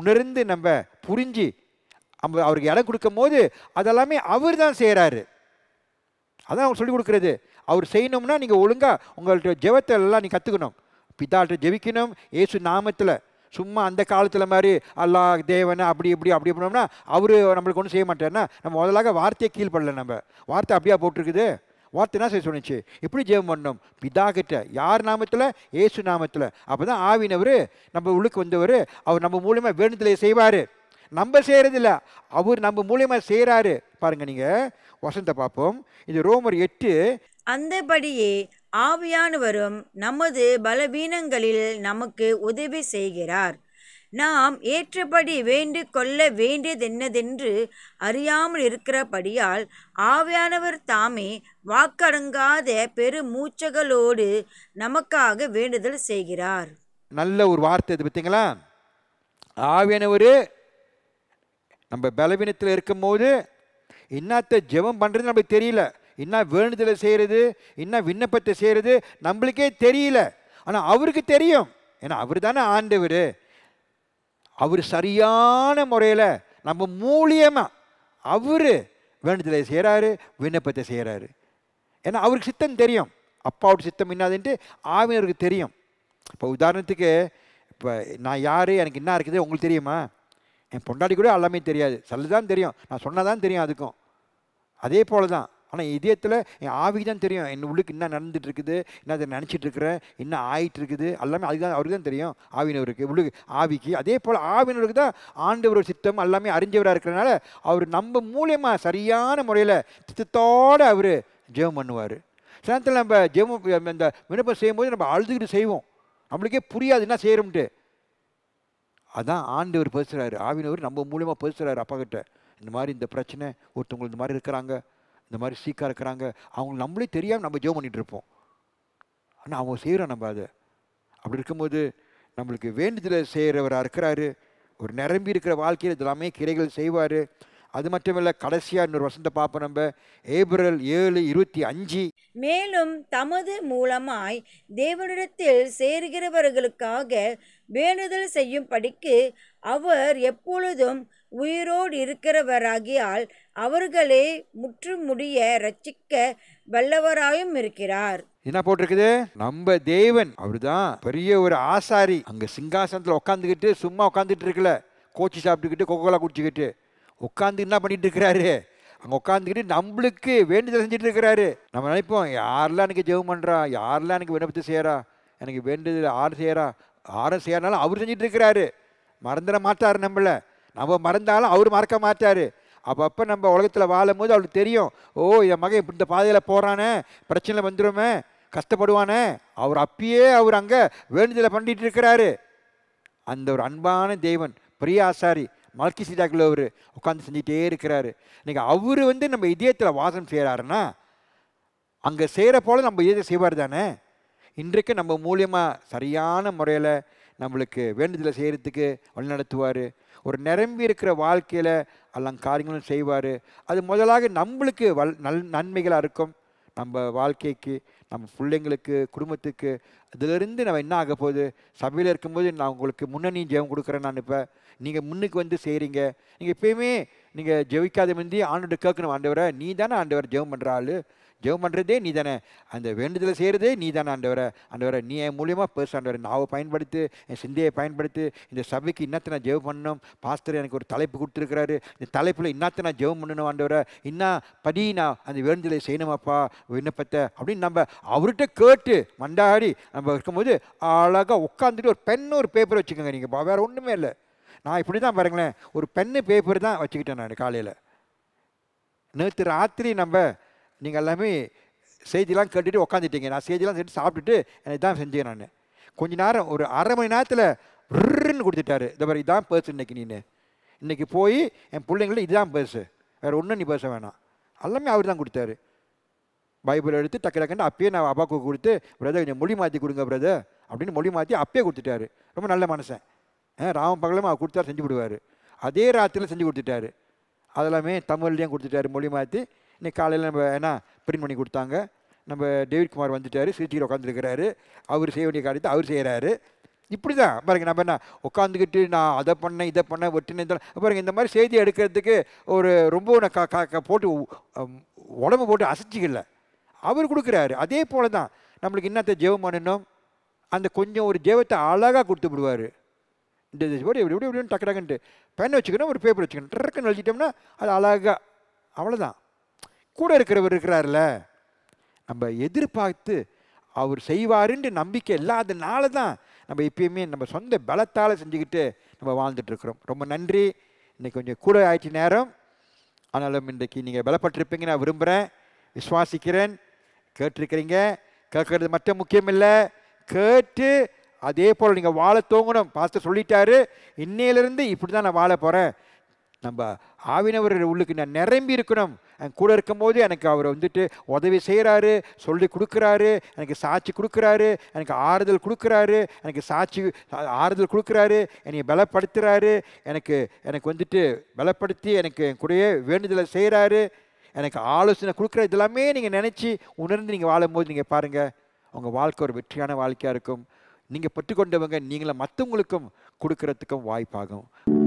Speaker 2: உணர்ந்து நம்ம புரிஞ்சு அவருக்கு இடம் கொடுக்கும் போது அதெல்லாமே அவர் தான் செய்கிறாரு அதான் அவர் சொல்லிக் கொடுக்குறது அவர் செய்யணும்னா நீங்கள் ஒழுங்காக உங்கள்கிட்ட ஜெபத்தை எல்லாம் நீ கற்றுக்கணும் பிதாட்ட ஜெபிக்கணும் ஏசு நாமத்தில் சும்மா அந்த காலத்தில் மாதிரி அல்லா தேவன் அப்படி இப்படி அப்படி பண்ணோம்னா அவர் நம்மளுக்கு ஒன்றும் செய்ய மாட்டேன்னா நம்ம முதலாக வார்த்தையை கீழ்படல நம்ம வார்த்தை அப்படியே போட்டிருக்குது வார்த்தை என்ன செய்ய சொன்னிச்சு இப்படி ஜெபம் பிதா கிட்ட யார் நாமத்தில் ஏசு நாமத்தில் அப்போ தான் ஆவினவர் நம்ம உள்ளுக்கு வந்தவர் அவர் நம்ம மூலியமாக வேண்டுதலை செய்வார் நம்ம செய்கிறதில்ல அவர் நம்ம மூலியமாக செய்கிறாரு பாருங்க நீங்கள் வசந்த பார்ப்போம் இது ரோமர் எட்டு
Speaker 1: அந்தபடியே ஆவியானவரும் நமது பலவீனங்களில் நமக்கு உதவி செய்கிறார் நாம் ஏற்றபடி வேண்டு கொள்ள வேண்டியதென்னதென்று அறியாமல் இருக்கிறபடியால் ஆவியானவர் தாமே வாக்கடங்காத பெரு மூச்சகளோடு நமக்காக வேண்டுதல் செய்கிறார்
Speaker 2: நல்ல ஒரு வார்த்தை இது பார்த்தீங்களா ஆவியானவர் நம்ம பலவீனத்தில் இருக்கும்போது என்னத்தை ஜெபம் பண்ணுறது நம்மளுக்கு தெரியல என்ன வேண்டுதலை செய்கிறது என்ன விண்ணப்பத்தை செய்கிறது நம்மளுக்கே தெரியல ஆனால் அவருக்கு தெரியும் ஏன்னா அவர் தானே ஆண்டவர் அவர் சரியான முறையில் நம்ம மூலியமாக அவர் வேண்டுதலை செய்கிறாரு விண்ணப்பத்தை செய்கிறாரு ஏன்னா அவருக்கு சித்தம் தெரியும் அப்பாவோட சித்தம் என்னதுன்ட்டு ஆவினருக்கு தெரியும் இப்போ உதாரணத்துக்கு இப்போ நான் யார் எனக்கு என்ன இருக்குது உங்களுக்கு தெரியுமா என் பொண்டாடி கூட எல்லாமே தெரியாது சல்லு தான் தெரியும் நான் சொன்னதான் தெரியும் அதுக்கும் அதே போல் தான் ஆனால் இதயத்தில் என் ஆவி தான் தெரியும் என் உள்ளுக்கு என்ன நடந்துகிட்ருக்குது என்ன அதை நினச்சிட்டு இருக்கிறேன் என்ன ஆகிட்டு இருக்குது எல்லாமே அதுதான் அவருக்கு தான் தெரியும் ஆவினவருக்கு உள்ளுக்கு ஆவிக்கு அதே போல் ஆவினவருக்கு தான் ஆண்டவர் சித்தம் எல்லாமே அறிஞ்சவராக இருக்கிறனால அவர் நம்ம மூலியமாக சரியான முறையில் சித்தத்தோடு அவர் ஜெபம் பண்ணுவார் சேனத்தில் நம்ம ஜெபம் இந்த விண்ணப்பம் செய்யும்போது நம்ம அழுதுகிட்டு செய்வோம் நம்மளுக்கே புரியாது என்ன செய்கிறோம்ட்டு அதான் ஆண்டவர் பேசுகிறாரு ஆவினவர் நம்ம மூலியமாக பேசுகிறாரு அப்பா கிட்ட இந்த மாதிரி இந்த பிரச்சனை ஒருத்தவங்க இந்த மாதிரி இருக்கிறாங்க இந்த மாதிரி சீக்காக இருக்கிறாங்க அவங்க நம்மளே தெரியாமல் நம்ம ஜோ பண்ணிகிட்டு இருப்போம் ஆனால் அவங்க செய்கிறோம் நம்ம அதை அப்படி இருக்கும்போது நம்மளுக்கு வேண்டுதலை செய்கிறவராக இருக்கிறாரு ஒரு நிரம்பி இருக்கிற வாழ்க்கையில் இதெல்லாமே கிரைகள் செய்வார் அது மட்டுமில்ல கடைசியாக இன்னொரு வசந்த பார்ப்போம் நம்ம ஏப்ரல் ஏழு இருபத்தி அஞ்சு
Speaker 1: மேலும் தமது மூலமாய் தேவனிடத்தில் சேர்கிறவர்களுக்காக வேண்டுதல் செய்யும் படிக்கு அவர் எப்பொழுதும் உயிரோடு இருக்கிறவராகியால் அவர்களே முற்றுமுடிய ரச்சிக்க வல்லவராயும் இருக்கிறார்
Speaker 2: என்ன போட்டிருக்குது நம்ம தேவன் அவருதான் பெரிய ஒரு ஆசாரி அங்க சிங்காசனத்தில் உட்காந்துக்கிட்டு சும்மா உட்காந்துட்டு இருக்கல கோச்சி சாப்பிட்டுக்கிட்டு கொக்கோலா குடிச்சுக்கிட்டு உட்காந்து என்ன பண்ணிகிட்டு இருக்கிறாரு அங்கே உட்காந்துக்கிட்டு நம்மளுக்கு வேண்டுதல் செஞ்சுட்டு இருக்கிறாரு நம்ம நினைப்போம் யாரெல்லாம் எனக்கு ஜெபம் பண்ணுறா யாரெல்லாம் எனக்கு விண்ணப்பத்தை செய்கிறா எனக்கு வேண்டுதல் ஆறு செய்கிறா ஆறு செய்யறனாலும் அவர் செஞ்சுட்டு இருக்கிறாரு மறந்துட மாட்டார் நம்மளை நம்ம மறந்தாலும் அவர் மறக்க மாட்டார் அப்போ அப்போ நம்ம உலகத்தில் வாழும் போது அவளுக்கு தெரியும் ஓ என் மகன் இப்படி இந்த பாதையில் போகிறானே பிரச்சனை வந்துடுமே கஷ்டப்படுவானே அவர் அப்பயே அவர் அங்கே வேண்டுதலை பண்ணிகிட்டு இருக்கிறாரு அந்த ஒரு அன்பான தெய்வன் பிரியாசாரி மல்கி சீதாக்கில் அவர் உட்காந்து செஞ்சிட்டே இருக்கிறாரு இன்றைக்கி அவர் வந்து நம்ம இதயத்தில் வாசம் செய்கிறாருன்னா அங்கே செய்கிற போல் நம்ம இதயத்தை செய்வார் தானே இன்றைக்கு நம்ம மூலியமாக சரியான முறையில் நம்மளுக்கு வேண்டுதலை செய்கிறதுக்கு வழிநடத்துவார் ஒரு நிரம்பி இருக்கிற வாழ்க்கையில் எல்லாம் காரியங்களும் செய்வார் அது முதலாக நம்மளுக்கு வல் நல் நன்மைகளாக இருக்கும் நம்ம வாழ்க்கைக்கு நம்ம பிள்ளைங்களுக்கு குடும்பத்துக்கு அதிலிருந்து நம்ம என்ன ஆக போகுது சபையில் இருக்கும்போது நான் உங்களுக்கு முன்னணி ஜெபம் கொடுக்குறேன் நான் இப்போ நீங்கள் முன்னுக்கு வந்து செய்கிறீங்க நீங்கள் எப்பயுமே நீங்கள் ஜெபிக்காத முந்தி ஆண்டோட கேட்கணும் ஆண்டவரை நீ தானே ஆண்டவர் ஜெபம் பண்ணுற ஆள் ஜெபம் பண்ணுறதே நீ தானே அந்த வேண்டுதலை செய்கிறதே நீ தானே ஆண்டவரை அண்டவரை நீ என் மூலியமாக பேச ஆண்டவரை நாவை பயன்படுத்து என் சிந்தையை பயன்படுத்து இந்த சபைக்கு இன்னத்தை நான் ஜெபம் பண்ணணும் பாஸ்டர் எனக்கு ஒரு தலைப்பு கொடுத்துருக்கிறாரு இந்த தலைப்பில் இன்னத்தை நான் ஜெபம் பண்ணணும் ஆண்டவரை இன்னா படி நான் அந்த வேண்டுதலை செய்யணுமாப்பா விண்ணப்பத்தை அப்படின்னு நம்ம அவர்கிட்ட கேட்டு மண்டாடி நம்ம இருக்கும்போது அழகாக உட்காந்துட்டு ஒரு பெண் ஒரு பேப்பர் வச்சுக்கோங்க நீங்கள் வேறு ஒன்றுமே இல்லை நான் இப்படி தான் பாருங்களேன் ஒரு பெண்ணு பேப்பர் தான் வச்சுக்கிட்டேன் நான் காலையில் நேற்று ராத்திரி நம்ம நீங்கள் எல்லாமே செய்திலாம் கேட்டுட்டு உக்காந்துட்டீங்க நான் செய்திலாம் கேட்டு சாப்பிட்டுட்டு எனக்கு தான் செஞ்சேன் நான் கொஞ்ச நேரம் ஒரு அரை மணி நேரத்தில் ருன்னு கொடுத்துட்டாரு இந்த மாதிரி இதான் பேசு இன்றைக்கி நீ இன்றைக்கி போய் என் பிள்ளைங்கள இதுதான் பேசு வேறு ஒன்றும் நீ பேச வேணாம் எல்லாமே அவர் தான் கொடுத்தாரு பைபிள் எடுத்து டக்கு டக்குன்னு அப்பயே நான் அப்பாவுக்கு கொடுத்து பிரதர் கொஞ்சம் மொழி மாற்றி கொடுங்க பிரதர் அப்படின்னு மொழி மாற்றி அப்பயே கொடுத்துட்டாரு ரொம்ப நல்ல மனுஷன் ராம பகலும் அவர் கொடுத்தா செஞ்சு விடுவார் அதே ராத்திரியில் செஞ்சு கொடுத்துட்டாரு அதெல்லாமே தமிழ்லேயும் கொடுத்துட்டாரு மொழி மாற்றி இன்றைக்கி காலையில் நம்ம என்ன பிரிண்ட் பண்ணி கொடுத்தாங்க நம்ம டேவிட் குமார் வந்துட்டார் சிடியில் உட்காந்துருக்கிறாரு அவர் செய்ய வேண்டிய காரியத்தை அவர் செய்கிறாரு இப்படி தான் பாருங்கள் நம்ம என்ன உட்காந்துக்கிட்டு நான் அதை பண்ணேன் இதை பண்ணேன் ஒட்டினேன் பாருங்கள் இந்த மாதிரி செய்தி எடுக்கிறதுக்கு ஒரு ரொம்ப போட்டு உடம்பு போட்டு அசைச்சிக்கல அவர் கொடுக்குறாரு அதே போல் தான் நம்மளுக்கு என்னத்த ஜெவம் பண்ணணும் அந்த கொஞ்சம் ஒரு ஜெவத்தை அழகாக கொடுத்து விடுவார் இந்த எப்படி எப்படி எப்படி டக்கு டக்குன்ட்டு பெண்ணை வச்சுக்கணும் ஒரு பேப்பர் வச்சுக்கணும் டக்குன்னு எழுதிட்டோம்னா அது அழகாக அவ்வளோதான் கூட இருக்கிறவர் இருக்கிறார்ல நம்ம எதிர்பார்த்து அவர் செய்வாருன்ற நம்பிக்கை இல்லாதனால தான் நம்ம எப்பயுமே நம்ம சொந்த பலத்தால் செஞ்சுக்கிட்டு நம்ம வாழ்ந்துட்டுருக்குறோம் ரொம்ப நன்றி இன்றைக்கி கொஞ்சம் கூட ஆயிடுச்சு நேரம் ஆனாலும் இன்றைக்கு நீங்கள் பலப்பட்டிருப்பீங்க நான் விரும்புகிறேன் விஸ்வாசிக்கிறேன் கேட்டிருக்கிறீங்க கேட்கறது மட்டும் முக்கியமில்லை கேட்டு அதே போல் நீங்கள் வாழ தோங்கணும் பார்த்து சொல்லிட்டாரு இன்னையிலேருந்து இப்படி தான் நான் வாழ போகிறேன் நம்ம ஆவினவர்கள் உள்ளுக்கு நான் நிரம்பி இருக்கணும் என் கூட இருக்கும்போது எனக்கு அவர் வந்துட்டு உதவி செய்கிறாரு சொல்லி கொடுக்குறாரு எனக்கு சாட்சி கொடுக்குறாரு எனக்கு ஆறுதல் கொடுக்குறாரு எனக்கு சாட்சி ஆறுதல் கொடுக்குறாரு என்னை பலப்படுத்துகிறாரு எனக்கு எனக்கு வந்துட்டு பலப்படுத்தி எனக்கு என் கூடயே வேண்டுதலை செய்கிறாரு எனக்கு ஆலோசனை கொடுக்குற இதெல்லாமே நீங்கள் நினச்சி உணர்ந்து நீங்கள் வாழும்போது நீங்கள் பாருங்கள் உங்கள் வாழ்க்கை ஒரு வெற்றியான வாழ்க்கையாக இருக்கும் நீங்கள் பெற்றுக்கொண்டவங்க நீங்களை மற்றவங்களுக்கும் கொடுக்கறதுக்கும் வாய்ப்பாகும்